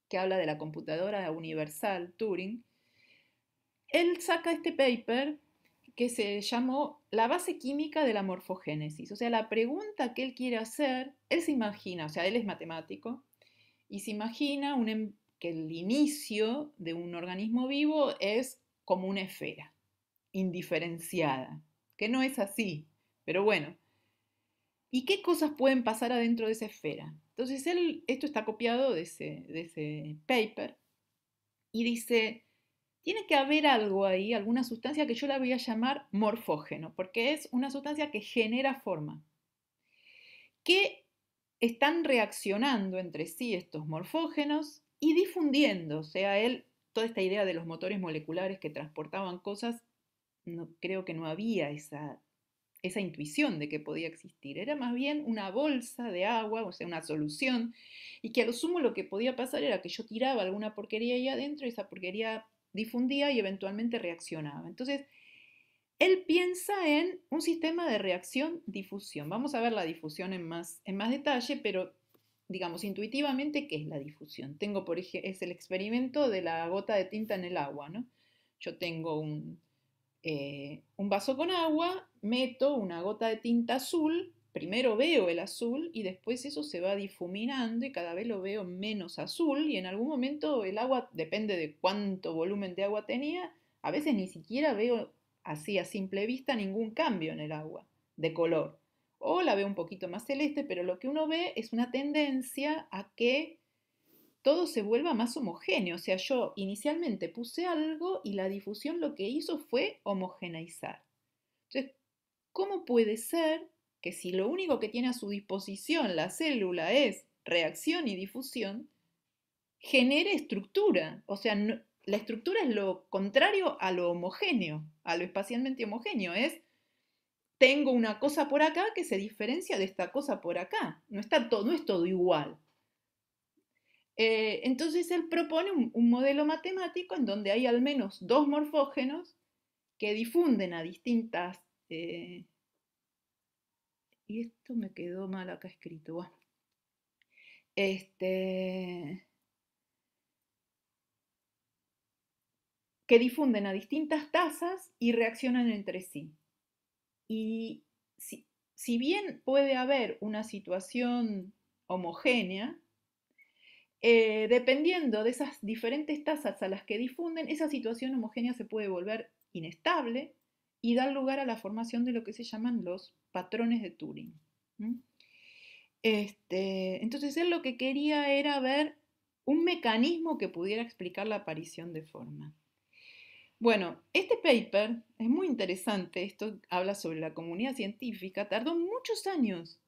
que habla de la computadora universal Turing, él saca este paper que se llamó La base química de la morfogénesis. O sea, la pregunta que él quiere hacer, él se imagina, o sea, él es matemático, y se imagina em, que el inicio de un organismo vivo es como una esfera, indiferenciada, que no es así, pero bueno. ¿Y qué cosas pueden pasar adentro de esa esfera? Entonces, él, esto está copiado de ese, de ese paper y dice, tiene que haber algo ahí, alguna sustancia que yo la voy a llamar morfógeno, porque es una sustancia que genera forma. Que están reaccionando entre sí estos morfógenos y difundiendo, o sea, él toda esta idea de los motores moleculares que transportaban cosas, no, creo que no había esa, esa intuición de que podía existir. Era más bien una bolsa de agua, o sea, una solución, y que a lo sumo lo que podía pasar era que yo tiraba alguna porquería ahí adentro y esa porquería difundía y eventualmente reaccionaba. Entonces, él piensa en un sistema de reacción-difusión. Vamos a ver la difusión en más, en más detalle, pero digamos intuitivamente qué es la difusión. Tengo, por ejemplo, es el experimento de la gota de tinta en el agua, ¿no? Yo tengo un, eh, un vaso con agua, meto una gota de tinta azul, primero veo el azul y después eso se va difuminando y cada vez lo veo menos azul y en algún momento el agua, depende de cuánto volumen de agua tenía, a veces ni siquiera veo así a simple vista ningún cambio en el agua de color o la ve un poquito más celeste, pero lo que uno ve es una tendencia a que todo se vuelva más homogéneo. O sea, yo inicialmente puse algo y la difusión lo que hizo fue homogeneizar. Entonces, ¿cómo puede ser que si lo único que tiene a su disposición la célula es reacción y difusión, genere estructura? O sea, la estructura es lo contrario a lo homogéneo, a lo espacialmente homogéneo, es tengo una cosa por acá que se diferencia de esta cosa por acá. No, está todo, es todo igual. Eh, entonces él propone un, modelo matemático en donde hay al menos dos morfógenos que difunden a distintas... Eh, y esto me quedó mal acá escrito. Este, que difunden a distintas tasas y reaccionan entre sí. Y si, bien puede haber una situación homogénea, eh, dependiendo de esas diferentes tasas a las que difunden, esa situación homogénea se puede volver inestable y dar lugar a la formación de lo que se llaman los patrones de Turing. Este, entonces él lo que quería era ver un mecanismo que pudiera explicar la aparición de forma. Bueno, este paper es muy interesante, esto habla sobre la comunidad científica, tardó muchos años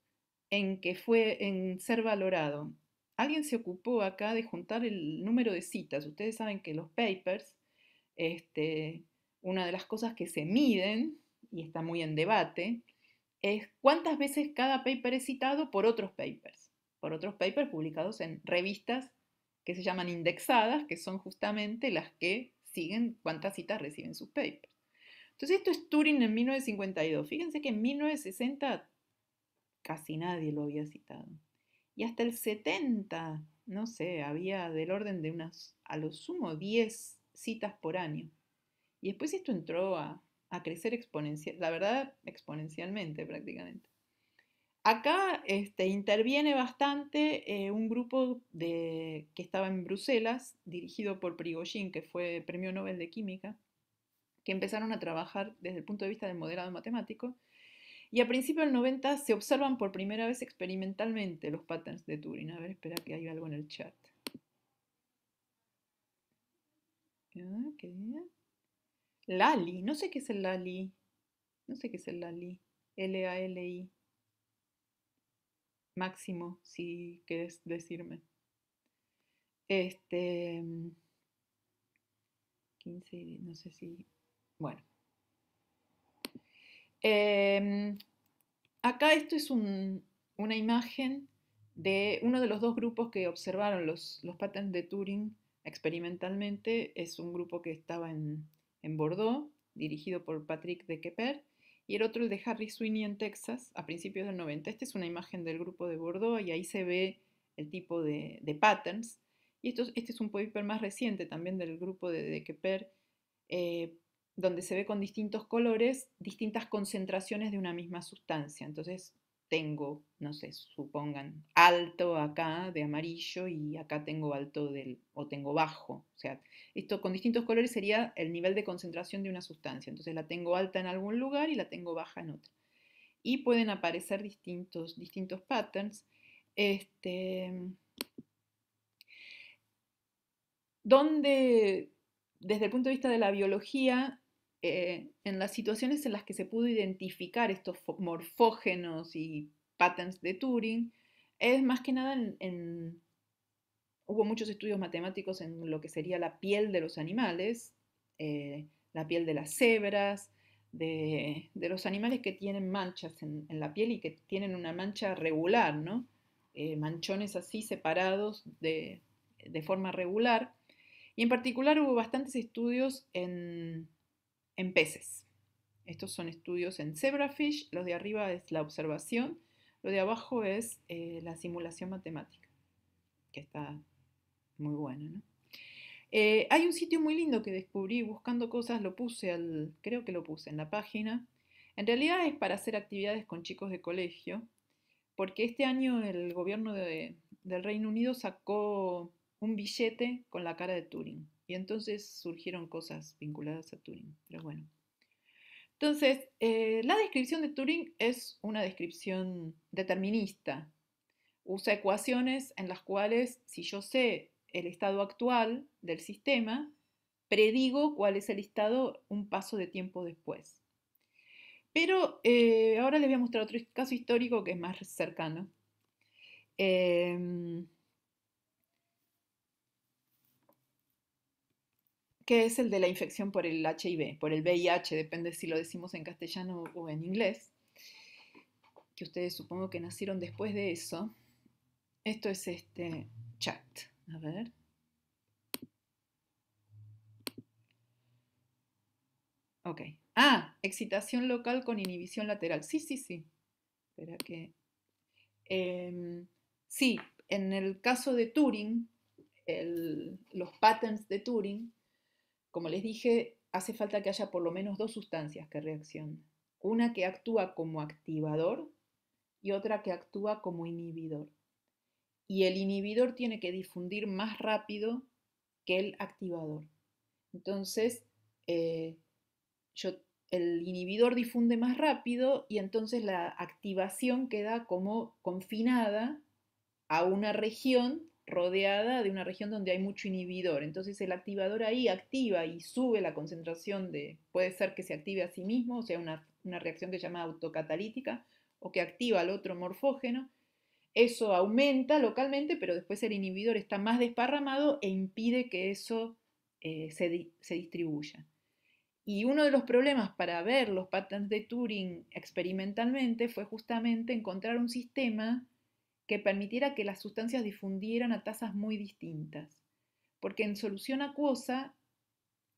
en que fue en ser valorado. Alguien se ocupó acá de juntar el número de citas. Ustedes saben que los papers, este, una de las cosas que se miden, y está muy en debate, es cuántas veces cada paper es citado por otros papers, por otros papers publicados en revistas que se llaman indexadas, que son justamente las que siguen, cuántas citas reciben sus papers. Entonces esto es Turing en 1952. Fíjense que en 1960 casi nadie lo había citado. Y hasta el 70, no sé, había del orden de unas, a lo sumo, 10 citas por año. Y después esto entró a, a crecer exponencial, la verdad, exponencialmente prácticamente. Acá este, interviene bastante eh, un grupo que estaba en Bruselas, dirigido por Prigogine, que fue premio Nobel de Química, que empezaron a trabajar desde el punto de vista del moderado matemático. Y a principios del 90 se observan por primera vez experimentalmente los patterns de Turing. A ver, espera que hay algo en el chat. Ah, Lali, no sé qué es el Lali. No sé qué es el Lali. L-A-L-I. Máximo, si quieres decirme. Este. Mm, no sé si. Bueno. Eh, acá esto es una imagen de uno de los dos grupos que observaron los, los de Turing experimentalmente. Es un grupo que estaba en, en Bordeaux, dirigido por Patrick de Keper, y el otro el de Harry Sweeney en Texas a principios del 90. Esta es una imagen del grupo de Bordeaux y ahí se ve el tipo de, patterns. Y esto, este es un paper más reciente también del grupo de, de Keper, eh, donde se ve con distintos colores distintas concentraciones de una misma sustancia. Entonces, tengo, no sé, supongan, alto acá de amarillo y acá tengo alto del, o tengo bajo. O sea, esto con distintos colores sería el nivel de concentración de una sustancia. Entonces la tengo alta en algún lugar y la tengo baja en otro. Y pueden aparecer distintos, distintos patterns. Este, donde, desde el punto de vista de la biología, eh, en las situaciones en las que se pudo identificar estos morfógenos y patterns de Turing, es más que nada en, Hubo muchos estudios matemáticos en lo que sería la piel de los animales, eh, la piel de las cebras, de, los animales que tienen manchas en, la piel y que tienen una mancha regular, ¿no? Eh, manchones así separados de, de forma regular. Y en particular hubo bastantes estudios en, en peces. Estos son estudios en zebrafish, los de arriba es la observación, lo de abajo es eh, la simulación matemática, que está muy bueno, eh, hay un sitio muy lindo que descubrí buscando cosas, lo puse al, creo que lo puse en la página. En realidad es para hacer actividades con chicos de colegio, porque este año el gobierno del Reino Unido sacó un billete con la cara de Turing. Y entonces surgieron cosas vinculadas a Turing, pero bueno. Entonces, eh, la descripción de Turing es una descripción determinista. Usa ecuaciones en las cuales, si yo sé el estado actual del sistema, predigo cuál es el estado un paso de tiempo después. Pero eh, ahora les voy a mostrar otro caso histórico que es más cercano. Em, que es el de la infección por el HIV, por el VIH, depende si lo decimos en castellano o en inglés, que ustedes supongo que nacieron después de eso. Esto es este chat. A ver. Ok. Ah, excitación local con inhibición lateral. Sí, sí, sí. Espera que. Em, sí, en el caso de Turing, los patterns de Turing como les dije, hace falta que haya por lo menos dos sustancias que reaccionen. Una que actúa como activador y otra que actúa como inhibidor. Y el inhibidor tiene que difundir más rápido que el activador. Entonces, eh, el inhibidor difunde más rápido y entonces la activación queda como confinada a una región rodeada de una región donde hay mucho inhibidor. Entonces el activador ahí activa y sube la concentración de, puede ser que se active a sí mismo, o sea, una, reacción que se llama autocatalítica, o que activa al otro morfógeno. Eso aumenta localmente, pero después el inhibidor está más desparramado e impide que eso eh, se, se distribuya. Y uno de los problemas para ver los patterns de Turing experimentalmente fue justamente encontrar un sistema que permitiera que las sustancias difundieran a tasas muy distintas, porque en solución acuosa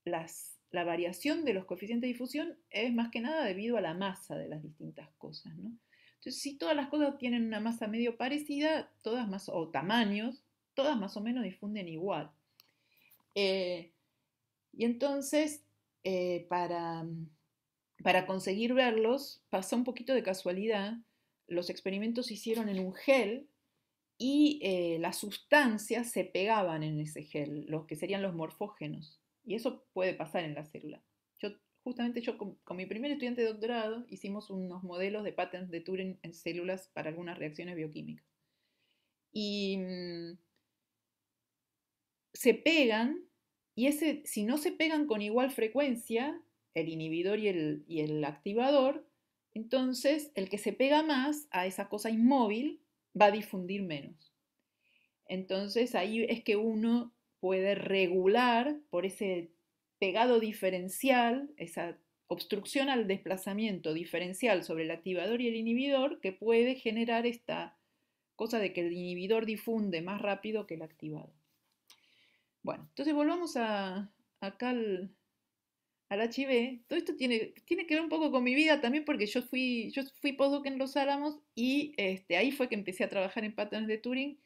la variación de los coeficientes de difusión es más que nada debido a la masa de las distintas cosas. Entonces, si todas las cosas tienen una masa medio parecida, todas más, o tamaños, todas más o menos difunden igual. Eh, y entonces, eh, para, para conseguir verlos, pasa un poquito de casualidad los experimentos se hicieron en un gel y eh, las sustancias se pegaban en ese gel, los que serían los morfógenos. Y eso puede pasar en la célula. Yo, justamente yo con, mi primer estudiante de doctorado hicimos unos modelos de patterns de Turing en células para algunas reacciones bioquímicas. Y mm, se pegan y ese, si no se pegan con igual frecuencia, el inhibidor y el, y el activador, entonces, el que se pega más a esa cosa inmóvil va a difundir menos. Entonces, ahí es que uno puede regular por ese pegado diferencial, esa obstrucción al desplazamiento diferencial sobre el activador y el inhibidor que puede generar esta cosa de que el inhibidor difunde más rápido que el activador. Bueno, entonces volvamos a, acá al, HIV, todo esto tiene, tiene que ver un poco con mi vida también porque yo fui, yo fui postdoc en Los Álamos y este, ahí fue que empecé a trabajar en patrones de Turing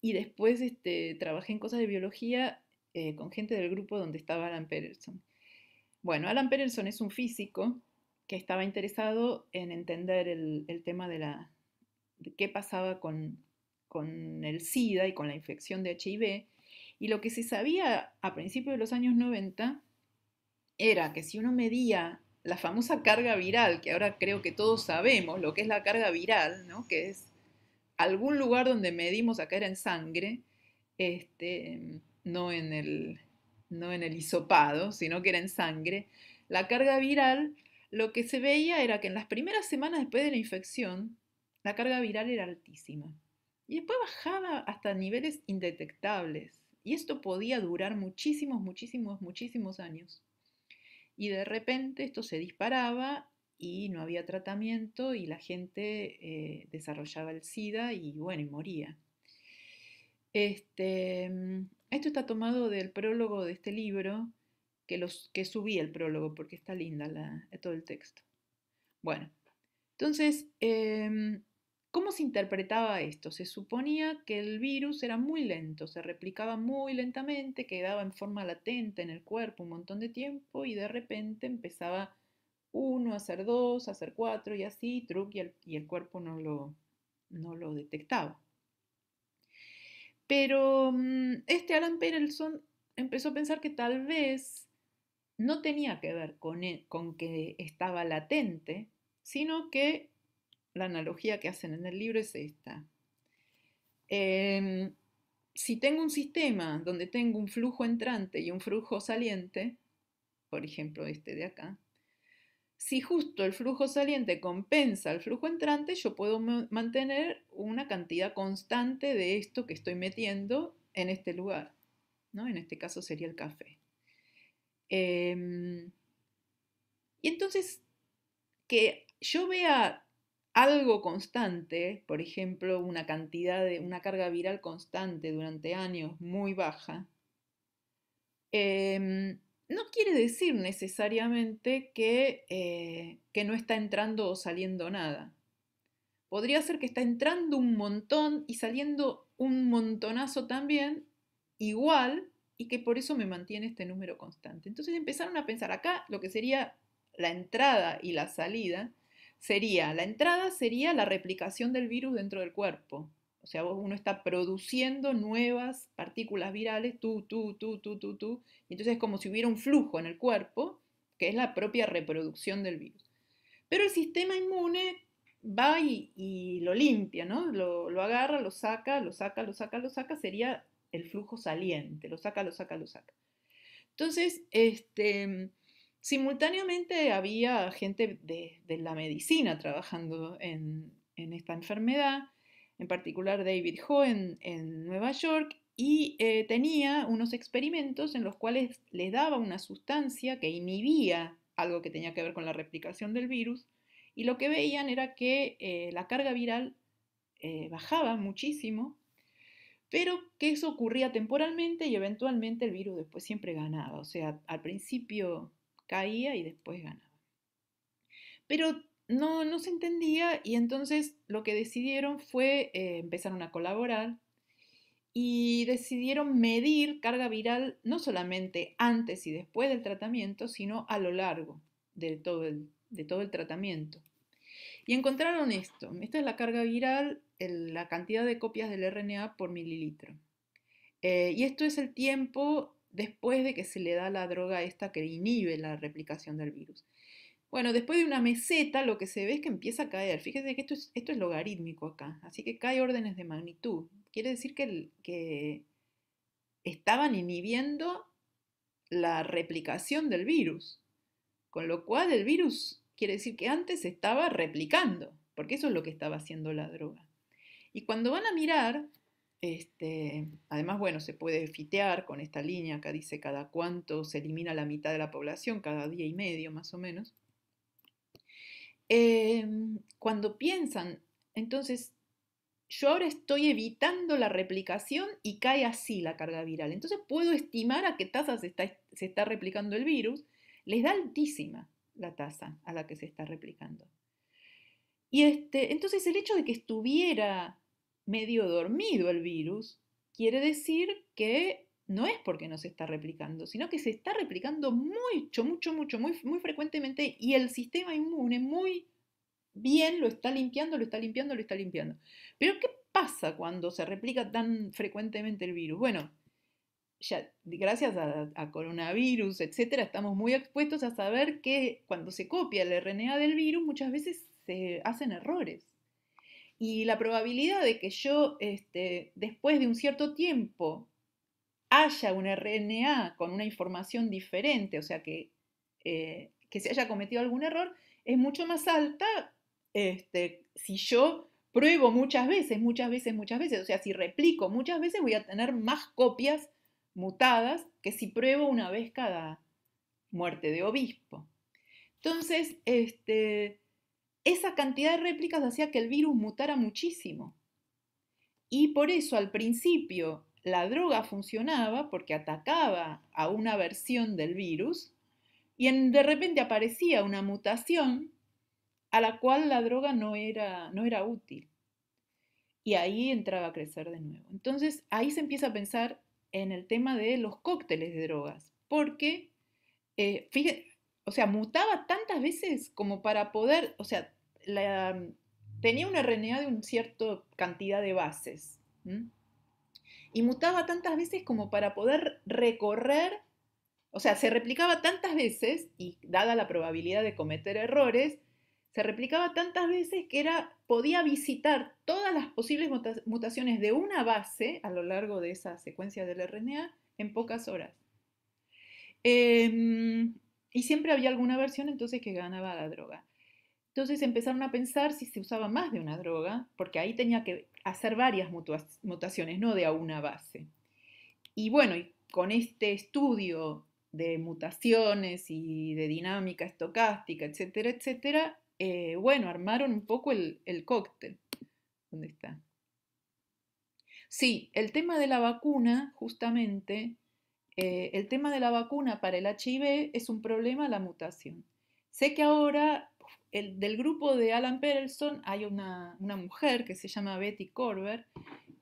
y después este, trabajé en cosas de biología eh, con gente del grupo donde estaba Alan Peterson. Bueno, Alan Peterson es un físico que estaba interesado en entender el, el tema de, la, qué pasaba con, con el SIDA y con la infección de HIV y lo que se sabía a principios de los años 90 era que si uno medía la famosa carga viral, que ahora creo que todos sabemos lo que es la carga viral, ¿no? que es algún lugar donde medimos, acá era en sangre, este, no, en el, no en el hisopado, sino que era en sangre, la carga viral, lo que se veía era que en las primeras semanas después de la infección, la carga viral era altísima. Y después bajaba hasta niveles indetectables. Y esto podía durar muchísimos, muchísimos, muchísimos años y de repente esto se disparaba y no había tratamiento y la gente eh, desarrollaba el SIDA y bueno, y moría. Este, mm, esto está tomado del prólogo de este libro, que, los, que subí el prólogo porque está linda la, todo el texto. Bueno, entonces em, ¿Cómo se interpretaba esto? Se suponía que el virus era muy lento, se replicaba muy lentamente, quedaba en forma latente en el cuerpo un montón de tiempo y de repente empezaba uno a hacer dos, a hacer cuatro y así, truc, y el, cuerpo no lo, detectaba. Pero mm, este Alan Perelson empezó a pensar que tal vez no tenía que ver con, e, con que estaba latente, sino que la analogía que hacen en el libro es esta. Em, si tengo un sistema donde tengo un flujo entrante y un flujo saliente, por ejemplo este de acá, si justo el flujo saliente compensa el flujo entrante, yo puedo mantener una cantidad constante de esto que estoy metiendo en este lugar. ¿no? En este caso sería el café. Em, y entonces, que yo vea algo constante, por ejemplo, una cantidad de una carga viral constante durante años muy baja, em, no quiere decir necesariamente eh, que no está entrando o saliendo nada. Podría ser que está entrando un montón y saliendo un montonazo también, igual, y que por eso me mantiene este número constante. Entonces empezaron a pensar acá lo que sería la entrada y la salida sería, la entrada sería la replicación del virus dentro del cuerpo. O sea, uno está produciendo nuevas partículas virales, tú, tú, tú, tú, tú, tú. Y entonces es como si hubiera un flujo en el cuerpo, que es la propia reproducción del virus. Pero el sistema inmune va y, lo limpia, ¿no? Lo, lo agarra, lo saca, lo saca, lo saca, lo saca. Sería el flujo saliente, lo saca, lo saca, lo saca. Entonces, este, Simultáneamente había gente de, la medicina trabajando en, esta enfermedad, en particular David Ho en, Nueva York, y eh, tenía unos experimentos en los cuales les daba una sustancia que inhibía algo que tenía que ver con la replicación del virus, y lo que veían era que eh, la carga viral eh, bajaba muchísimo, pero que eso ocurría temporalmente y eventualmente el virus después siempre ganaba. O sea, al principio caía y después ganaba. Pero no, no se entendía y entonces lo que decidieron fue, eh, empezaron a colaborar y decidieron medir carga viral no solamente antes y después del tratamiento, sino a lo largo de todo el, todo el tratamiento. Y encontraron esto, esta es la carga viral, la cantidad de copias del RNA por mililitro. Eh, y esto es el tiempo después de que se le da la droga esta que inhibe la replicación del virus. Bueno, después de una meseta lo que se ve es que empieza a caer. Fíjense que esto es, esto es logarítmico acá, así que cae órdenes de magnitud. Quiere decir que, que estaban inhibiendo la replicación del virus, con lo cual el virus quiere decir que antes estaba replicando, porque eso es lo que estaba haciendo la droga. Y cuando van a mirar, este, además, bueno, se puede fitear con esta línea, acá dice cada cuánto se elimina la mitad de la población, cada día y medio más o menos. Em, cuando piensan, entonces, yo ahora estoy evitando la replicación y cae así la carga viral. Entonces puedo estimar a qué tasa se está, se está replicando el virus. Les da altísima la tasa a la que se está replicando. Y este, entonces el hecho de que estuviera medio dormido el virus, quiere decir que no es porque no se está replicando, sino que se está replicando mucho, mucho, mucho, muy, muy frecuentemente y el sistema inmune muy bien lo está limpiando, lo está limpiando, lo está limpiando. Pero ¿qué pasa cuando se replica tan frecuentemente el virus? Bueno, ya, gracias a, coronavirus, etcétera, estamos muy expuestos a saber que cuando se copia el RNA del virus muchas veces se hacen errores. Y la probabilidad de que yo, este, después de un cierto tiempo, haya un RNA con una información diferente, o sea, que, eh, que se haya cometido algún error, es mucho más alta este, si yo pruebo muchas veces, muchas veces, muchas veces, o sea, si replico muchas veces voy a tener más copias mutadas que si pruebo una vez cada muerte de obispo. Entonces, este, esa cantidad de réplicas hacía que el virus mutara muchísimo. Y por eso al principio la droga funcionaba porque atacaba a una versión del virus y de repente aparecía una mutación a la cual la droga no era, no era útil. Y ahí entraba a crecer de nuevo. Entonces ahí se empieza a pensar en el tema de los cócteles de drogas, porque eh, fíjate, o sea, mutaba tantas veces como para poder, o sea, mm, tenía una RNA de una cierta cantidad de bases. Y mutaba tantas veces como para poder recorrer, o sea, se replicaba tantas veces, y dada la probabilidad de cometer errores, se replicaba tantas veces que era, podía visitar todas las posibles mutaciones de una base a lo largo de esa secuencia del RNA en pocas horas. Eh, y siempre había alguna versión entonces que ganaba la droga. Entonces empezaron a pensar si se usaba más de una droga, porque ahí tenía que hacer varias mutaciones, no de a una base. Y bueno, y con este estudio de mutaciones y de dinámica estocástica, etcétera, etcétera, eh, bueno, armaron un poco el, el cóctel. ¿Dónde está? Sí, el tema de la vacuna, justamente, eh, el tema de la vacuna para el HIV es un problema la mutación. Sé que ahora del grupo de Alan Perelson hay una, mujer que se llama Betty Corber,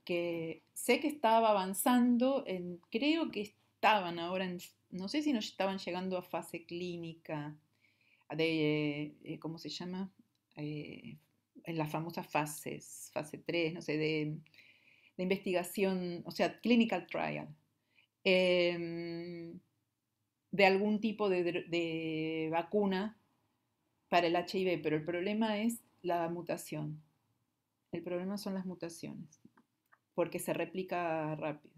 que sé que estaba avanzando, en, creo que estaban ahora, no sé si no estaban llegando a fase clínica, de, eh, ¿cómo se llama? Eh, en las famosas fases, fase 3, no sé, de, de investigación, o sea, clinical trial. Em, de algún tipo de, vacuna para el HIV, pero el problema es la mutación. El problema son las mutaciones, porque se replica rápido.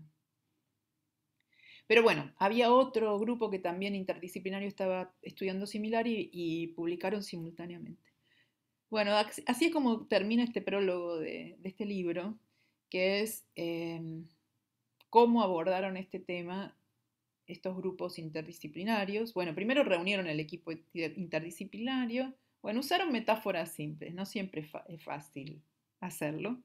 Pero bueno, había otro grupo que también interdisciplinario estaba estudiando similar y, publicaron simultáneamente. Bueno, así es como termina este prólogo de, este libro, que es em, cómo abordaron este tema estos grupos interdisciplinarios. Bueno, primero reunieron el equipo interdisciplinario. Bueno, usaron metáforas simples, no siempre es fácil hacerlo.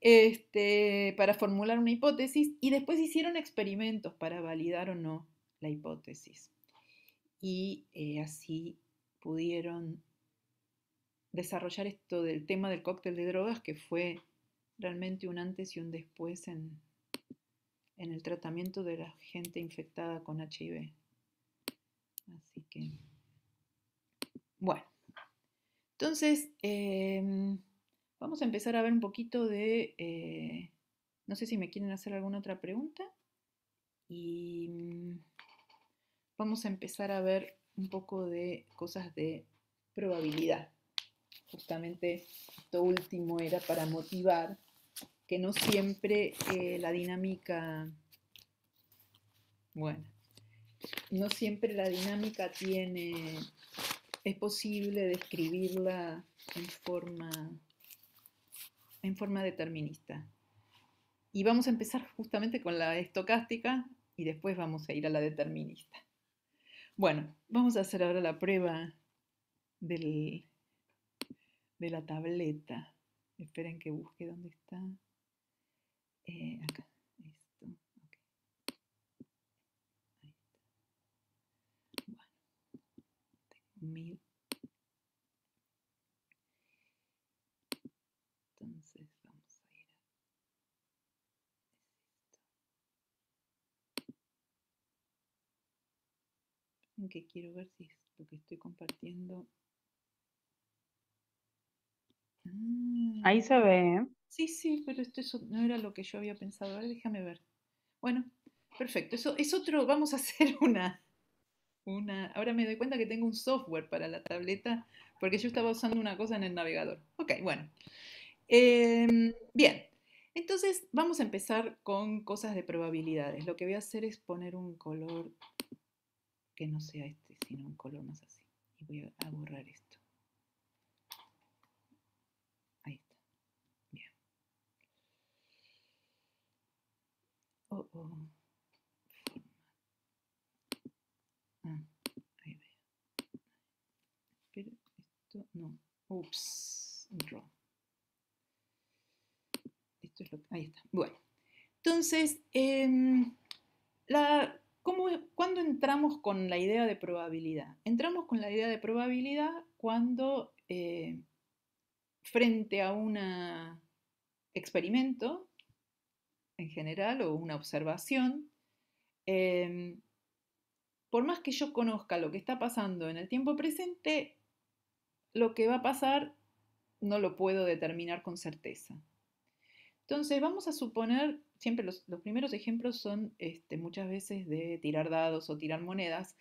Este, para formular una hipótesis y después hicieron experimentos para validar o no la hipótesis. Y eh, así pudieron desarrollar esto del tema del cóctel de drogas que fue realmente un antes y un después en, en el tratamiento de la gente infectada con HIV. Así que, bueno, entonces em, vamos a empezar a ver un poquito de, eh, no sé si me quieren hacer alguna otra pregunta y mm, vamos a empezar a ver un poco de cosas de probabilidad. Justamente esto último era para motivar que no siempre eh, la dinámica, bueno, no siempre la dinámica tiene, es posible describirla en forma, en forma determinista. Y vamos a empezar justamente con la estocástica y después vamos a ir a la determinista. Bueno, vamos a hacer ahora la prueba del, de la tableta. Esperen que busque dónde está eh, acá, esto, okay. Ahí está. Bueno, tengo mil. Entonces vamos a ir a es esto. Aunque quiero ver si es lo que estoy compartiendo. Ahí se ve, ¿eh? sí, sí, pero esto no era lo que yo había pensado. déjame ver. Bueno, perfecto. Eso es otro, vamos a [laughs] hacer una, una. Ahora me doy cuenta que tengo un software para la tableta, porque yo estaba usando una cosa en el navegador. Ok, bueno. Em, bien, entonces vamos a empezar con cosas de probabilidades. Lo que voy a hacer es poner un color que no sea este, sino un color más así. Y voy a borrar esto. Oh, oh. Mm. esto no. Ups, Esto es lo ahí está. Bueno, entonces, em, la, ¿cuándo entramos con la idea de probabilidad? Entramos con la idea de probabilidad cuando eh, frente a un experimento en general o una observación, em, por más que yo conozca lo que está pasando en el tiempo presente, lo que va a pasar no lo puedo determinar con certeza. Entonces vamos a suponer, siempre los, primeros ejemplos son este, muchas veces de tirar dados o tirar monedas.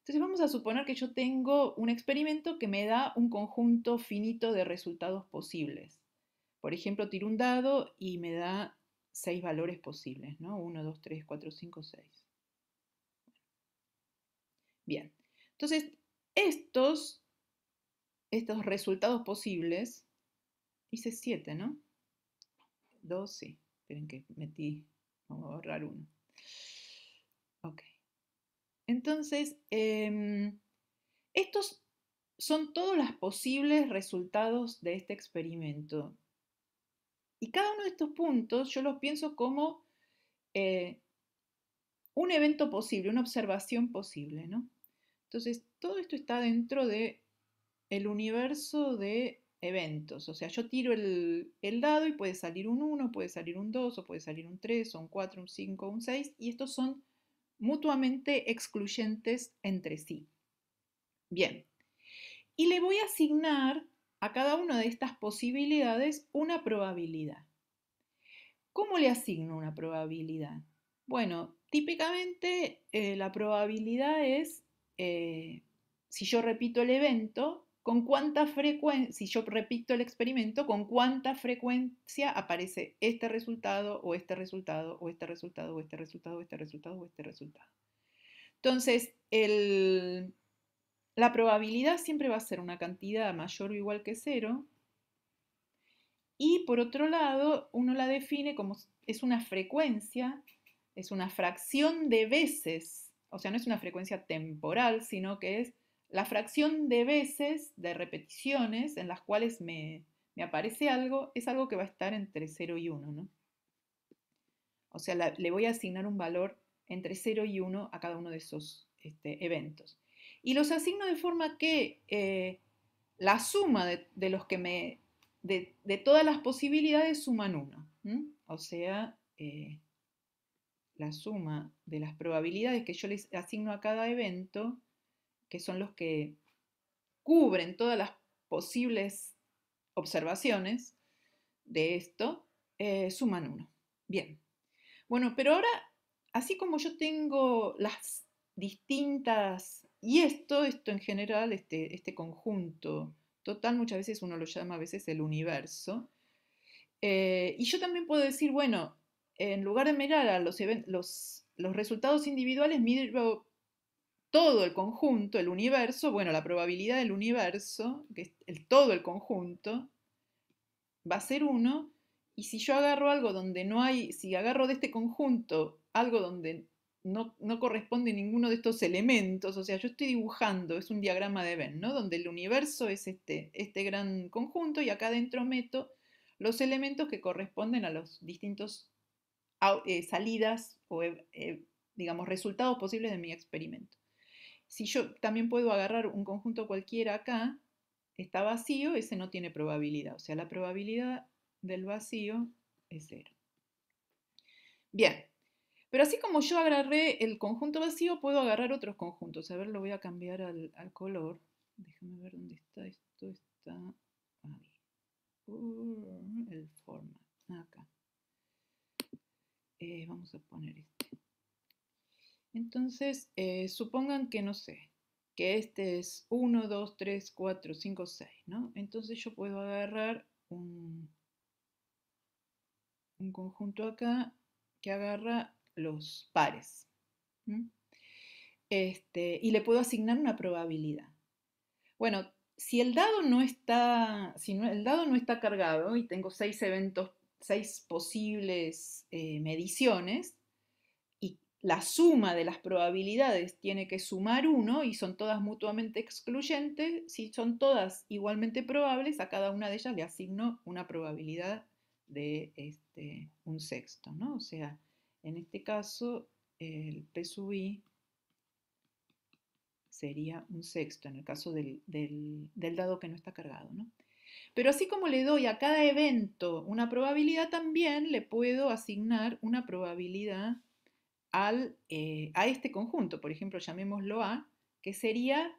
Entonces vamos a suponer que yo tengo un experimento que me da un conjunto finito de resultados posibles. Por ejemplo, tiro un dado y me da seis valores posibles, ¿no? 1, 2, 3, 4, 5, 6. Bien, entonces estos, estos resultados posibles, hice 7, ¿no? 2, sí. Esperen que metí, vamos a borrar uno. Ok. Entonces, eh, estos son todos los posibles resultados de este experimento. Y cada uno de estos puntos yo los pienso como eh, un evento posible, una observación posible, ¿no? Entonces, todo esto está dentro de el universo de eventos. O sea, yo tiro el, el dado y puede salir un 1, puede salir un 2, o puede salir un 3, o un 4, un 5, un 6, y estos son mutuamente excluyentes entre sí. Bien. Y le voy a asignar a cada una de estas posibilidades una probabilidad. ¿Cómo le asigno una probabilidad? Bueno, típicamente eh, la probabilidad es, eh, si yo repito el evento, con cuánta frecuencia, si yo repito el experimento, con cuánta frecuencia aparece este resultado o este resultado o este resultado o este resultado o este resultado o este resultado. Entonces, el, la probabilidad siempre va a ser una cantidad mayor o igual que cero. Y por otro lado, uno la define como es una frecuencia, es una fracción de veces, o sea, no es una frecuencia temporal, sino que es la fracción de veces, de repeticiones en las cuales me, aparece algo, es algo que va a estar entre 0 y 1, O sea, le voy a asignar un valor entre 0 y 1 a cada uno de esos este, eventos y los asigno de forma que eh, la suma de, los que me, de, todas las posibilidades suman uno. O sea, eh, la suma de las probabilidades que yo les asigno a cada evento, que son los que cubren todas las posibles observaciones de esto, eh, suman uno. Bien. Bueno, pero ahora, así como yo tengo las distintas y esto, esto en general, este, este conjunto total, muchas veces uno lo llama a veces el universo. Eh, y yo también puedo decir, bueno, en lugar de mirar a los, los resultados individuales, miro todo el conjunto, el universo, bueno, la probabilidad del universo, que es el, todo el conjunto, va a ser uno. Y si yo agarro algo donde no hay, si agarro de este conjunto algo donde no, no, corresponde ninguno de estos elementos. O sea, yo estoy dibujando, es un diagrama de Venn, ¿no? Donde el universo es este, este gran conjunto y acá adentro meto los elementos que corresponden a los distintos eh, salidas o, eh, eh, digamos, resultados posibles de mi experimento. Si yo también puedo agarrar un conjunto cualquiera acá, está vacío, ese no tiene probabilidad. O sea, la probabilidad del vacío es cero. Bien, pero así como yo agarré el conjunto vacío, puedo agarrar otros conjuntos. A ver, lo voy a cambiar al, color. Déjame ver dónde está esto. Está uh, el format. Acá. Eh, vamos a poner este. Entonces, eh, supongan que no sé, que este es 1, 2, 3, 4, 5, 6, ¿no? Entonces yo puedo agarrar un, un conjunto acá que agarra los pares. Este, y le puedo asignar una probabilidad. Bueno, si el dado no está, si el dado no está cargado y tengo seis eventos, seis posibles eh, mediciones, y la suma de las probabilidades tiene que sumar uno y son todas mutuamente excluyentes, si son todas igualmente probables, a cada una de ellas le asigno una probabilidad de este, un sexto, ¿no? O sea, en este caso, el p i sería un sexto en el caso del, dado que no está cargado. Pero así como le doy a cada evento una probabilidad, también le puedo asignar una probabilidad al, eh, a este conjunto. Por ejemplo, llamémoslo A, que sería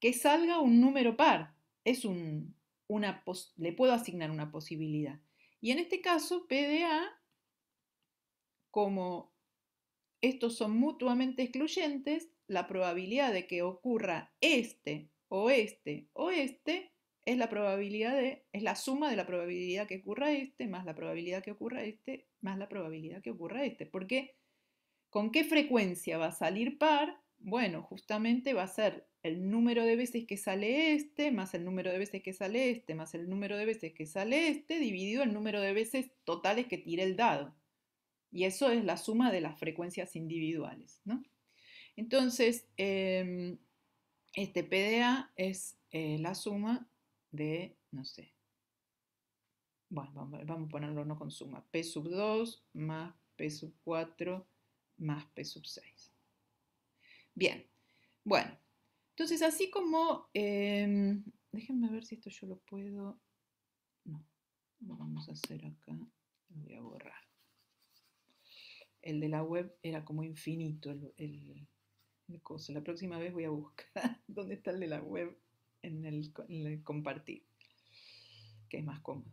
que salga un número par. Es un, una, le puedo asignar una posibilidad. Y en este caso, PDA como estos son mutuamente excluyentes, la probabilidad de que ocurra este o este o este es la probabilidad de es la suma de la probabilidad que ocurra este más la probabilidad que ocurra este más la probabilidad que ocurra este, porque con qué frecuencia va a salir par? Bueno, justamente va a ser el número de veces que sale este, más el número de veces que sale este, más el número de veces que sale este, dividido el número de veces totales que tire el dado. Y eso es la suma de las frecuencias individuales. ¿no? Entonces, em, este PDA es eh, la suma de, no sé, bueno, vamos, a ponerlo no con suma, P sub 2 más P sub 4 más P sub 6. Bien, bueno, entonces así como, em, déjenme ver si esto yo lo puedo, no, vamos a hacer acá, lo voy a borrar el de la web era como infinito el, coso. La próxima vez voy a buscar [laughs] dónde está el de la web en el, compartir, que es más cómodo.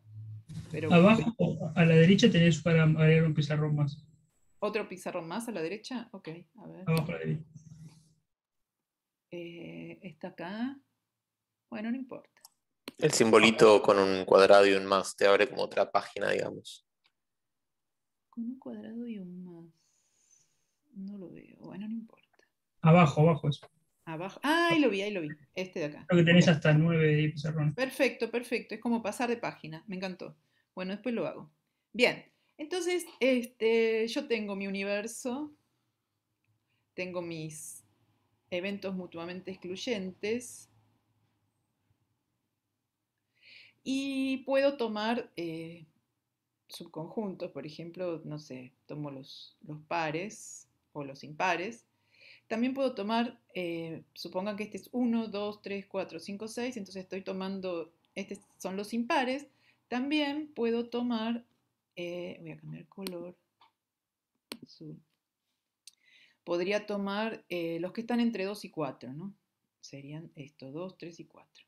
Abajo, a la derecha tenés para agregar un pizarrón más. ¿Otro pizarrón más a la derecha? Ok, a ver. Eh, está acá. Bueno, no importa. El simbolito con un cuadrado y un más te abre como otra página, digamos un cuadrado y un más. No lo veo. Bueno, no importa. Abajo, abajo eso. Abajo. Ah, ahí lo vi, ahí lo vi. Este de acá. Creo que tenés hasta nueve Perfecto, perfecto. Es como pasar de página. Me encantó. Bueno, después lo hago. Bien. Entonces, este, yo tengo mi universo, tengo mis eventos mutuamente excluyentes y puedo tomar eh, subconjuntos, por ejemplo, no sé, tomo los, los pares o los impares, también puedo tomar, eh, supongan que este es 1, 2, 3, 4, 5, 6, entonces estoy tomando, estos son los impares, también puedo tomar, eh, voy a cambiar color, azul. Podría tomar eh, los que están entre 2 y 4, ¿no? Serían estos 2, 3 y 4.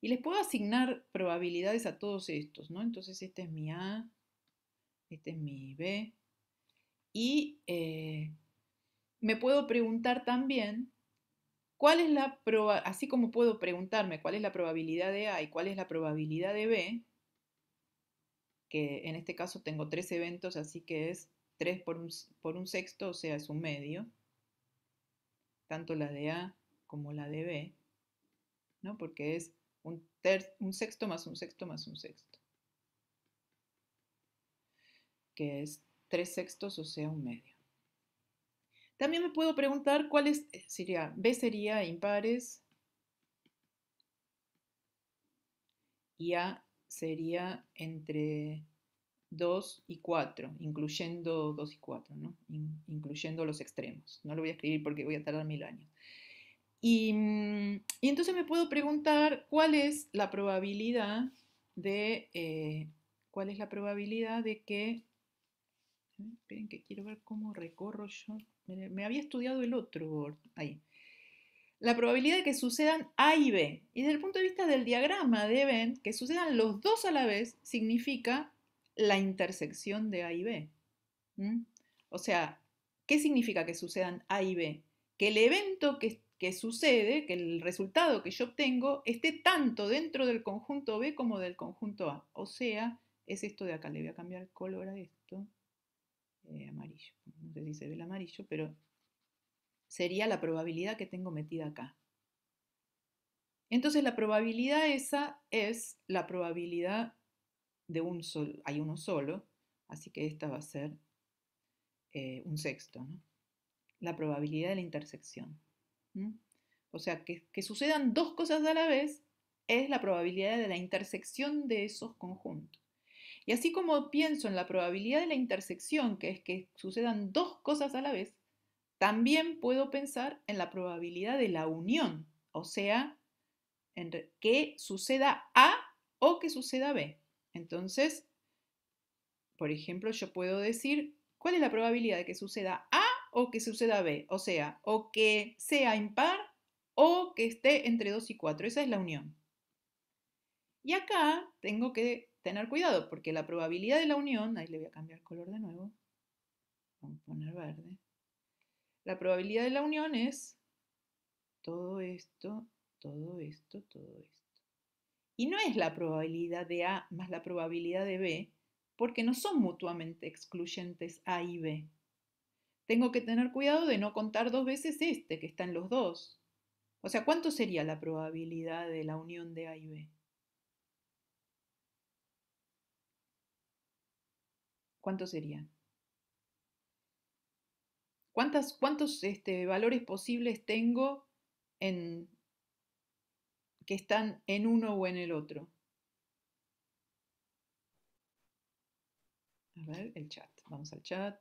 Y les puedo asignar probabilidades a todos estos, ¿no? Entonces este es mi A, este es mi B. Y eh, me puedo preguntar también cuál es la probabilidad, así como puedo preguntarme cuál es la probabilidad de A y cuál es la probabilidad de B, que en este caso tengo tres eventos, así que es tres por un, por un sexto, o sea, es un medio, tanto la de A como la de B, ¿no? Porque es un, sexto más un sexto más un sexto, que es tres sextos, o sea, un medio. También me puedo preguntar cuál eh, sería, B sería impares y A sería entre dos y cuatro, incluyendo dos y cuatro ¿no? incluyendo los extremos. No lo voy a escribir porque voy a tardar mil años. Mm, y, entonces me puedo preguntar cuál es la probabilidad de eh, cuál es la probabilidad de que esperen que quiero ver cómo recorro yo. Me, había estudiado el otro Ahí. La probabilidad de que sucedan A y B. Y desde el punto de vista del diagrama de deben que sucedan los dos a la vez significa la intersección de A y B. O sea, ¿qué significa que sucedan A y B? Que el evento que que sucede que el resultado que yo obtengo esté tanto dentro del conjunto B como del conjunto A. O sea, es esto de acá. Le voy a cambiar el color a esto. Eh, amarillo. No sé si se ve el amarillo, pero sería la probabilidad que tengo metida acá. Entonces la probabilidad esa es la probabilidad de un solo, hay uno solo, así que esta va a ser eh, un sexto, la probabilidad de la intersección. O sea, que, que sucedan dos cosas a la vez es la probabilidad de la intersección de esos conjuntos. Y así como pienso en la probabilidad de la intersección, que es que sucedan dos cosas a la vez, también puedo pensar en la probabilidad de la unión, o sea, en que suceda A o que suceda B. Entonces, por ejemplo, yo puedo decir, ¿cuál es la probabilidad de que suceda A o que suceda B, o sea, o que sea impar o que esté entre 2 y 4. Esa es la unión. Y acá tengo que tener cuidado porque la probabilidad de la unión, ahí le voy a cambiar color de nuevo, voy a poner verde. La probabilidad de la unión es todo esto, todo esto, todo esto. Y no es la probabilidad de A más la probabilidad de B, porque no son mutuamente excluyentes A y B tengo que tener cuidado de no contar dos veces este, que está en los dos. O sea, ¿cuánto sería la probabilidad de la unión de A y B? ¿Cuánto sería? ¿Cuántas, ¿Cuántos este, valores posibles tengo en, que están en uno o en el otro? A ver, el chat. Vamos al chat.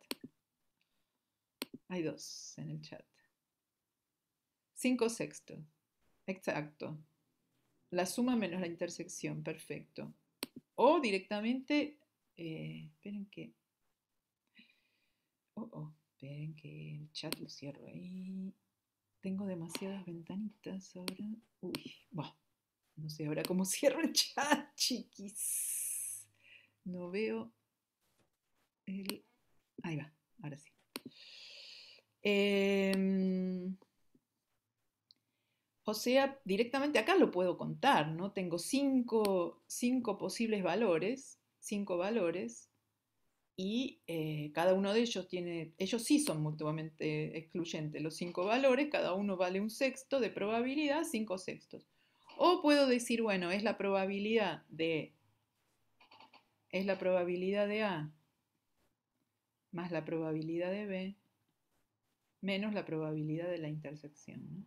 Hay dos en el chat. Cinco sexto, Exacto. La suma menos la intersección. Perfecto. O directamente... Eh, esperen que... Oh, oh. Esperen que el chat lo cierro ahí. Tengo demasiadas ventanitas ahora. Uy, No sé ahora cómo [laughs] cierro el chat, chiquis. No veo el... Ahí va, ahora sí. Em, o sea, directamente acá lo puedo contar, ¿no? Tengo cinco, posibles valores, cinco valores, y eh, cada uno de ellos tiene, ellos sí son mutuamente excluyentes, los cinco valores, cada uno vale un sexto de probabilidad, cinco sextos. O puedo decir, bueno, es la probabilidad de, es la probabilidad de A más la probabilidad de B menos la probabilidad de la intersección.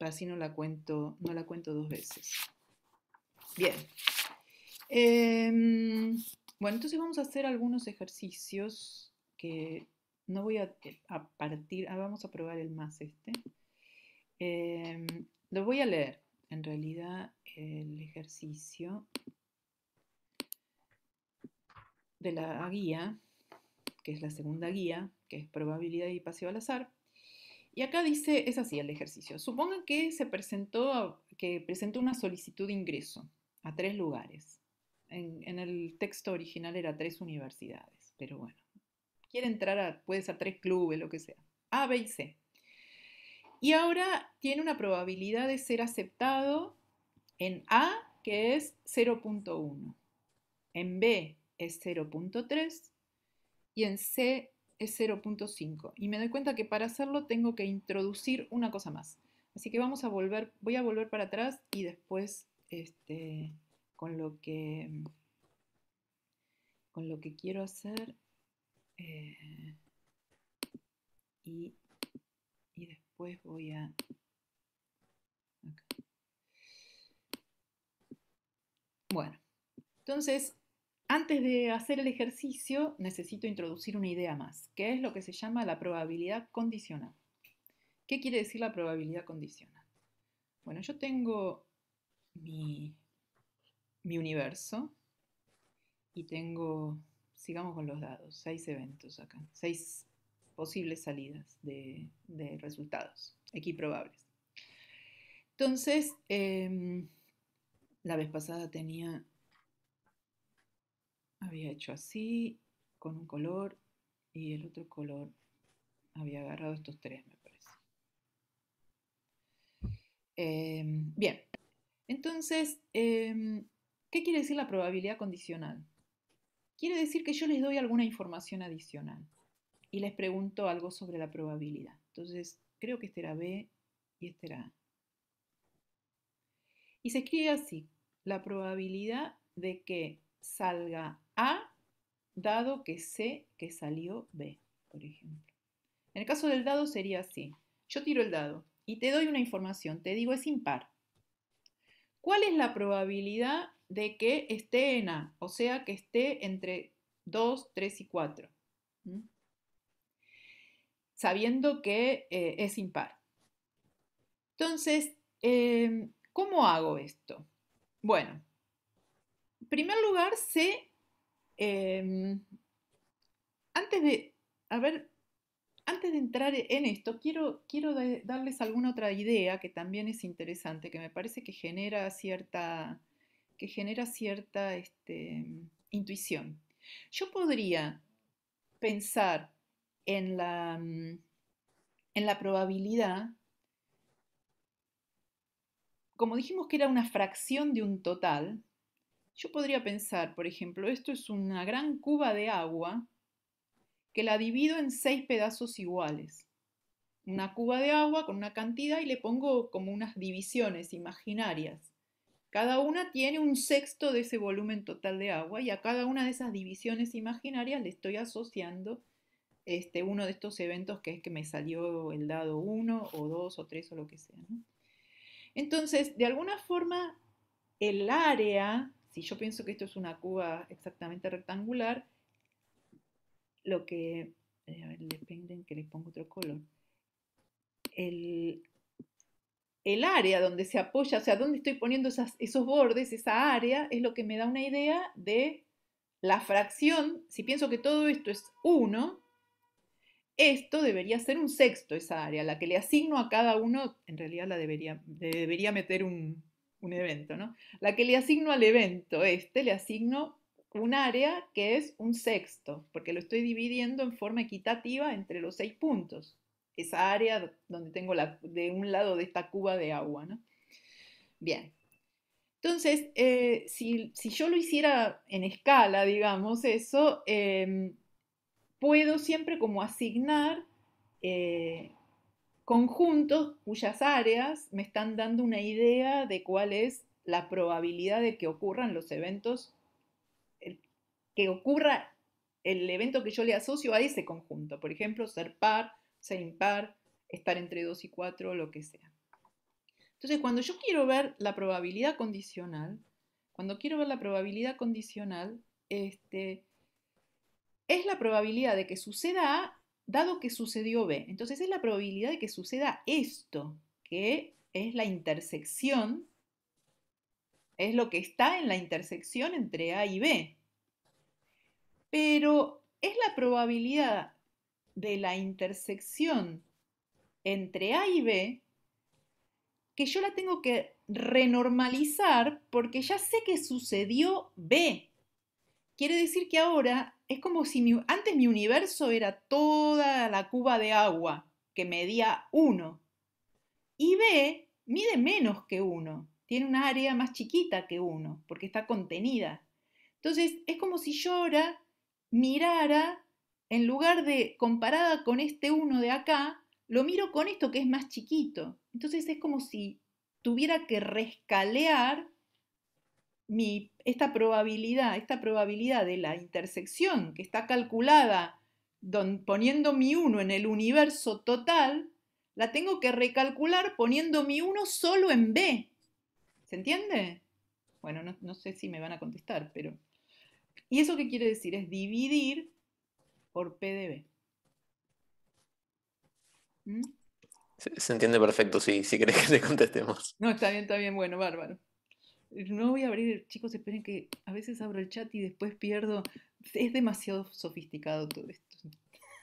Así no la cuento, no la cuento dos veces. Bien. Em, bueno, entonces vamos a hacer algunos ejercicios que no voy a, partir, ah, vamos a probar el más este. Em, lo voy a leer, en realidad, el ejercicio de la guía que es la segunda guía, que es probabilidad y paseo al azar. Y acá dice, es así el ejercicio. Supongan que se presentó, que presentó una solicitud de ingreso a tres lugares. En, el texto original era tres universidades, pero bueno. Quiere entrar a, puede ser tres clubes, lo que sea. A, B y C. Y ahora tiene una probabilidad de ser aceptado en A, que es 0.1. En B es 0.3 y en C es 0.5. Y me doy cuenta que para hacerlo tengo que introducir una cosa más. Así que vamos a volver, voy a volver para atrás y después este, con lo que mm, con lo que quiero hacer eh, y, y, después voy a bueno entonces antes de hacer el ejercicio, necesito introducir una idea más, que es lo que se llama la probabilidad condicional. ¿Qué quiere decir la probabilidad condicional? Bueno, yo tengo mi, universo y tengo, sigamos con los dados, seis eventos acá, seis posibles salidas de, resultados equiprobables. Entonces, em, la vez pasada tenía había hecho así, con un color, y el otro color había agarrado estos tres, me parece. Em, bien, entonces, em, ¿qué quiere decir la probabilidad condicional? Quiere decir que yo les doy alguna información adicional y les pregunto algo sobre la probabilidad. Entonces, creo que este era B y este era A. Y se escribe así, la probabilidad de que salga dado que sé que salió B, por ejemplo. En el caso del dado sería así. Yo tiro el dado y te doy una información, te digo es impar. ¿Cuál es la probabilidad de que esté en A? O sea, que esté entre 2, 3 y 4. ¿Mm? Sabiendo que eh, es impar. Entonces, em, ¿cómo hago esto? Bueno, en primer lugar sé Em, antes de, ver, antes de entrar en esto, quiero, quiero darles alguna otra idea que también es interesante, que me parece que genera cierta, que genera cierta este, intuición. Yo podría pensar en la, mm, en la probabilidad, como dijimos que era una fracción de un total, yo podría pensar, por ejemplo, esto es una gran cuba de agua que la divido en seis pedazos iguales. Una cuba de agua con una cantidad y le pongo como unas divisiones imaginarias. Cada una tiene un sexto de ese volumen total de agua y a cada una de esas divisiones imaginarias le estoy asociando este, uno de estos eventos que es que me salió el dado 1 o 2 o 3 o lo que sea. Entonces, de alguna forma, el área si yo pienso que esto es una cuba exactamente rectangular, lo que, eh, a ver, que le pongo otro color, el, área donde se apoya, o sea, donde estoy poniendo esos bordes, esa área, es lo que me da una idea de la fracción, si pienso que todo esto es uno, esto debería ser un sexto esa área, la que le asigno a cada uno, en realidad la debería meter un, un evento, ¿no? La que le asigno al evento este, le asigno un área que es un sexto, porque lo estoy dividiendo en forma equitativa entre los seis puntos, esa área donde tengo la, de un lado de esta cuba de agua, ¿no? Bien. Entonces, eh, si, yo lo hiciera en escala, digamos, eso, em, puedo siempre como asignar eh, conjuntos cuyas áreas me están dando una idea de cuál es la probabilidad de que ocurran los eventos, que ocurra el evento que yo le asocio a ese conjunto. Por ejemplo, ser par, ser impar, estar entre 2 y 4, lo que sea. Entonces, cuando yo quiero ver la probabilidad condicional, cuando quiero ver la probabilidad condicional, este, es la probabilidad de que suceda dado que sucedió B. Entonces es la probabilidad de que suceda esto, que es la intersección, es lo que está en la intersección entre A y B. Pero es la probabilidad de la intersección entre A y B que yo la tengo que renormalizar porque ya sé que sucedió B. Quiere decir que ahora es como si antes mi universo era toda la cuba de agua, que medía 1, y B mide menos que 1, tiene una área más chiquita que 1, porque está contenida. Entonces, es como si yo ahora mirara, en lugar de comparada con este 1 de acá, lo miro con esto que es más chiquito. Entonces, es como si tuviera que rescalear esta probabilidad, esta probabilidad de la intersección que está calculada poniendo mi 1 en el universo total, la tengo que recalcular poniendo mi 1 solo en B. ¿Se entiende? Bueno, no, sé si me van a contestar, pero... ¿Y eso qué quiere decir? Es dividir por P de B. ¿Mm? Se, entiende perfecto si, si querés que le contestemos. No, está bien, está bien, bueno, bárbaro. No voy a abrir, chicos, esperen que a veces abro el chat y después pierdo. Es demasiado sofisticado todo esto.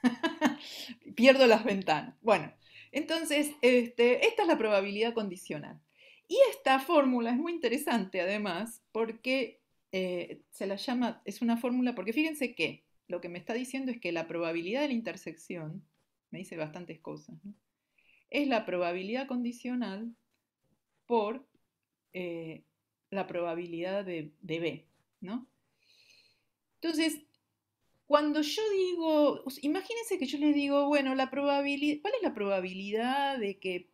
[laughs] pierdo las ventanas. Bueno, entonces, este, esta es la probabilidad condicional. Y esta fórmula es muy interesante además porque eh, se la llama, es una fórmula porque fíjense que lo que me está diciendo es que la probabilidad de la intersección, me dice bastantes cosas, es la probabilidad condicional por eh, la probabilidad de, B, ¿no? Entonces, cuando yo digo, imagínense que yo les digo, bueno, la probabilidad, ¿cuál es la probabilidad de que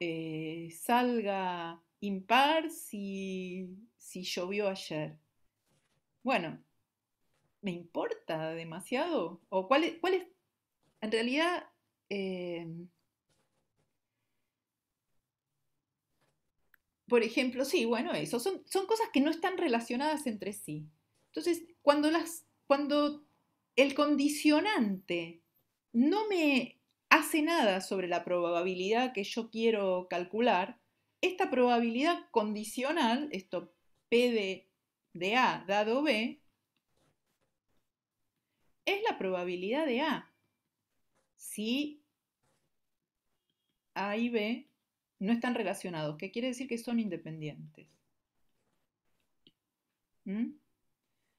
eh, salga impar si, llovió ayer? Bueno, ¿me importa demasiado? ¿O cuál es, cuál es en realidad, eh, por ejemplo, sí, bueno, eso, son, cosas que no están relacionadas entre sí. Entonces, cuando, las, cuando el condicionante no me hace nada sobre la probabilidad que yo quiero calcular, esta probabilidad condicional, esto P de, de A dado B, es la probabilidad de A. Si A y B no están relacionados, ¿Qué quiere decir que son independientes. ¿Mm?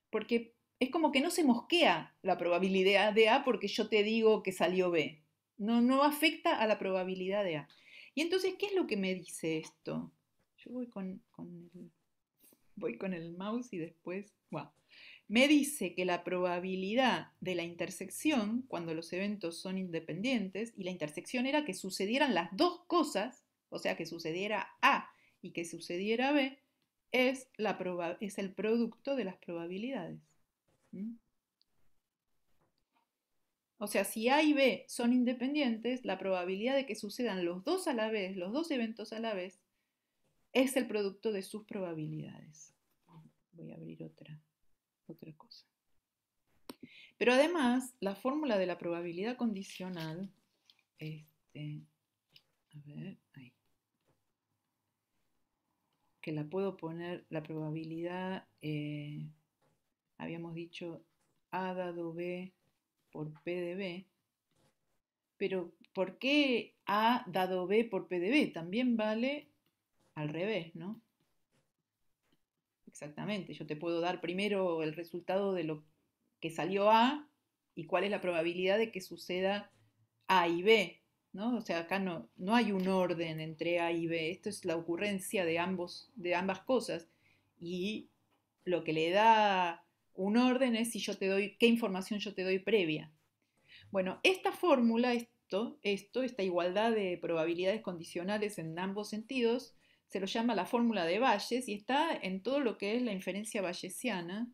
Porque es como que no se mosquea la probabilidad de A porque yo te digo que salió B. No, no afecta a la probabilidad de A. Y entonces, ¿qué es lo que me dice esto? Yo voy con, el, mouse y después... Me dice que la probabilidad de la intersección, cuando los eventos son independientes, y la intersección era que sucedieran las dos cosas o sea, que sucediera A y que sucediera B, es, la es el producto de las probabilidades. O sea, si A y B son independientes, la probabilidad de que sucedan los dos a la vez, los dos eventos a la vez, es el producto de sus probabilidades. Voy a abrir otra, otra cosa. Pero además, la fórmula de la probabilidad condicional, este, a ver, que la puedo poner, la probabilidad, eh, habíamos dicho A dado B por P de B, pero ¿por qué A dado B por P de B? También vale al revés, ¿no? Exactamente, yo te puedo dar primero el resultado de lo que salió A y cuál es la probabilidad de que suceda A y B. ¿no? O sea, acá no, no hay un orden entre A y B, esto es la ocurrencia de, ambos, de ambas cosas y lo que le da un orden es si yo te doy, qué información yo te doy previa. Bueno, esta fórmula, esto, esto, esta igualdad de probabilidades condicionales en ambos sentidos, se lo llama la fórmula de Bayes y está en todo lo que es la inferencia bayesiana,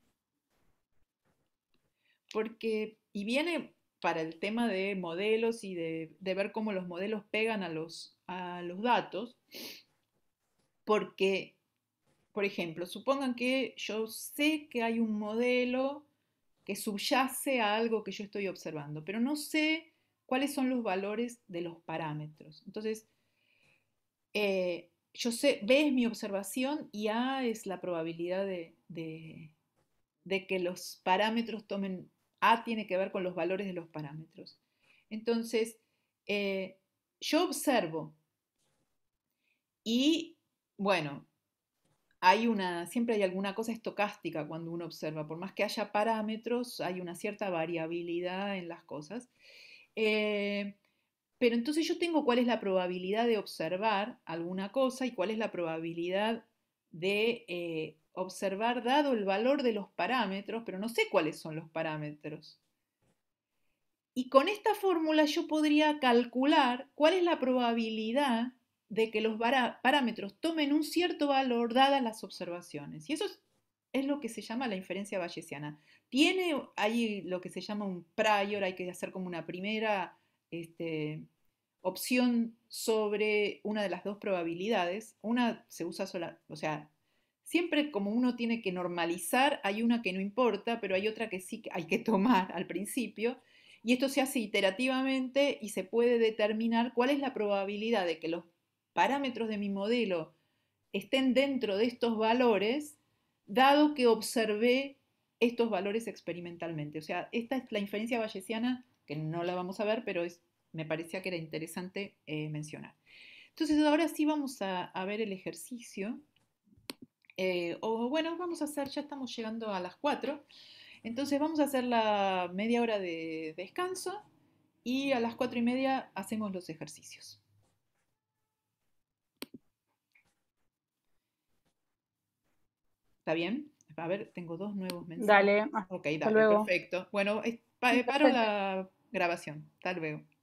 porque, y viene para el tema de modelos y de, ver cómo los modelos pegan a los, los datos, porque, por ejemplo, supongan que yo sé que hay un modelo que subyace a algo que yo estoy observando, pero no sé cuáles son los valores de los parámetros. Entonces, eh, yo sé, B es mi observación y A ah, es la probabilidad de, de que los parámetros tomen a tiene que ver con los valores de los parámetros. Entonces, eh, yo observo y, bueno, hay una, siempre hay alguna cosa estocástica cuando uno observa, por más que haya parámetros, hay una cierta variabilidad en las cosas. Eh, pero entonces yo tengo cuál es la probabilidad de observar alguna cosa y cuál es la probabilidad de eh, observar dado el valor de los parámetros, pero no sé cuáles son los parámetros. Y con esta fórmula yo podría calcular cuál es la probabilidad de que los parámetros tomen un cierto valor dadas las observaciones. Y eso es, lo que se llama la inferencia bayesiana. Tiene ahí lo que se llama un prior, hay que hacer como una primera este, opción sobre una de las dos probabilidades. Una se usa sola, o sea, siempre como uno tiene que normalizar, hay una que no importa, pero hay otra que sí hay que tomar al principio. Y esto se hace iterativamente y se puede determinar cuál es la probabilidad de que los parámetros de mi modelo estén dentro de estos valores, dado que observé estos valores experimentalmente. O sea, esta es la inferencia bayesiana, que no la vamos a ver, pero me parecía que era interesante eh, mencionar. Entonces, ahora sí vamos a ver el ejercicio. Eh, o bueno, vamos a hacer, ya estamos llegando a las 4, entonces vamos a hacer la media hora de descanso y a las 4 y media hacemos los ejercicios. ¿Está bien? A ver, tengo dos nuevos mensajes. Dale. Ok, perfecto. Bueno, eh, paro la grabación. Hasta luego.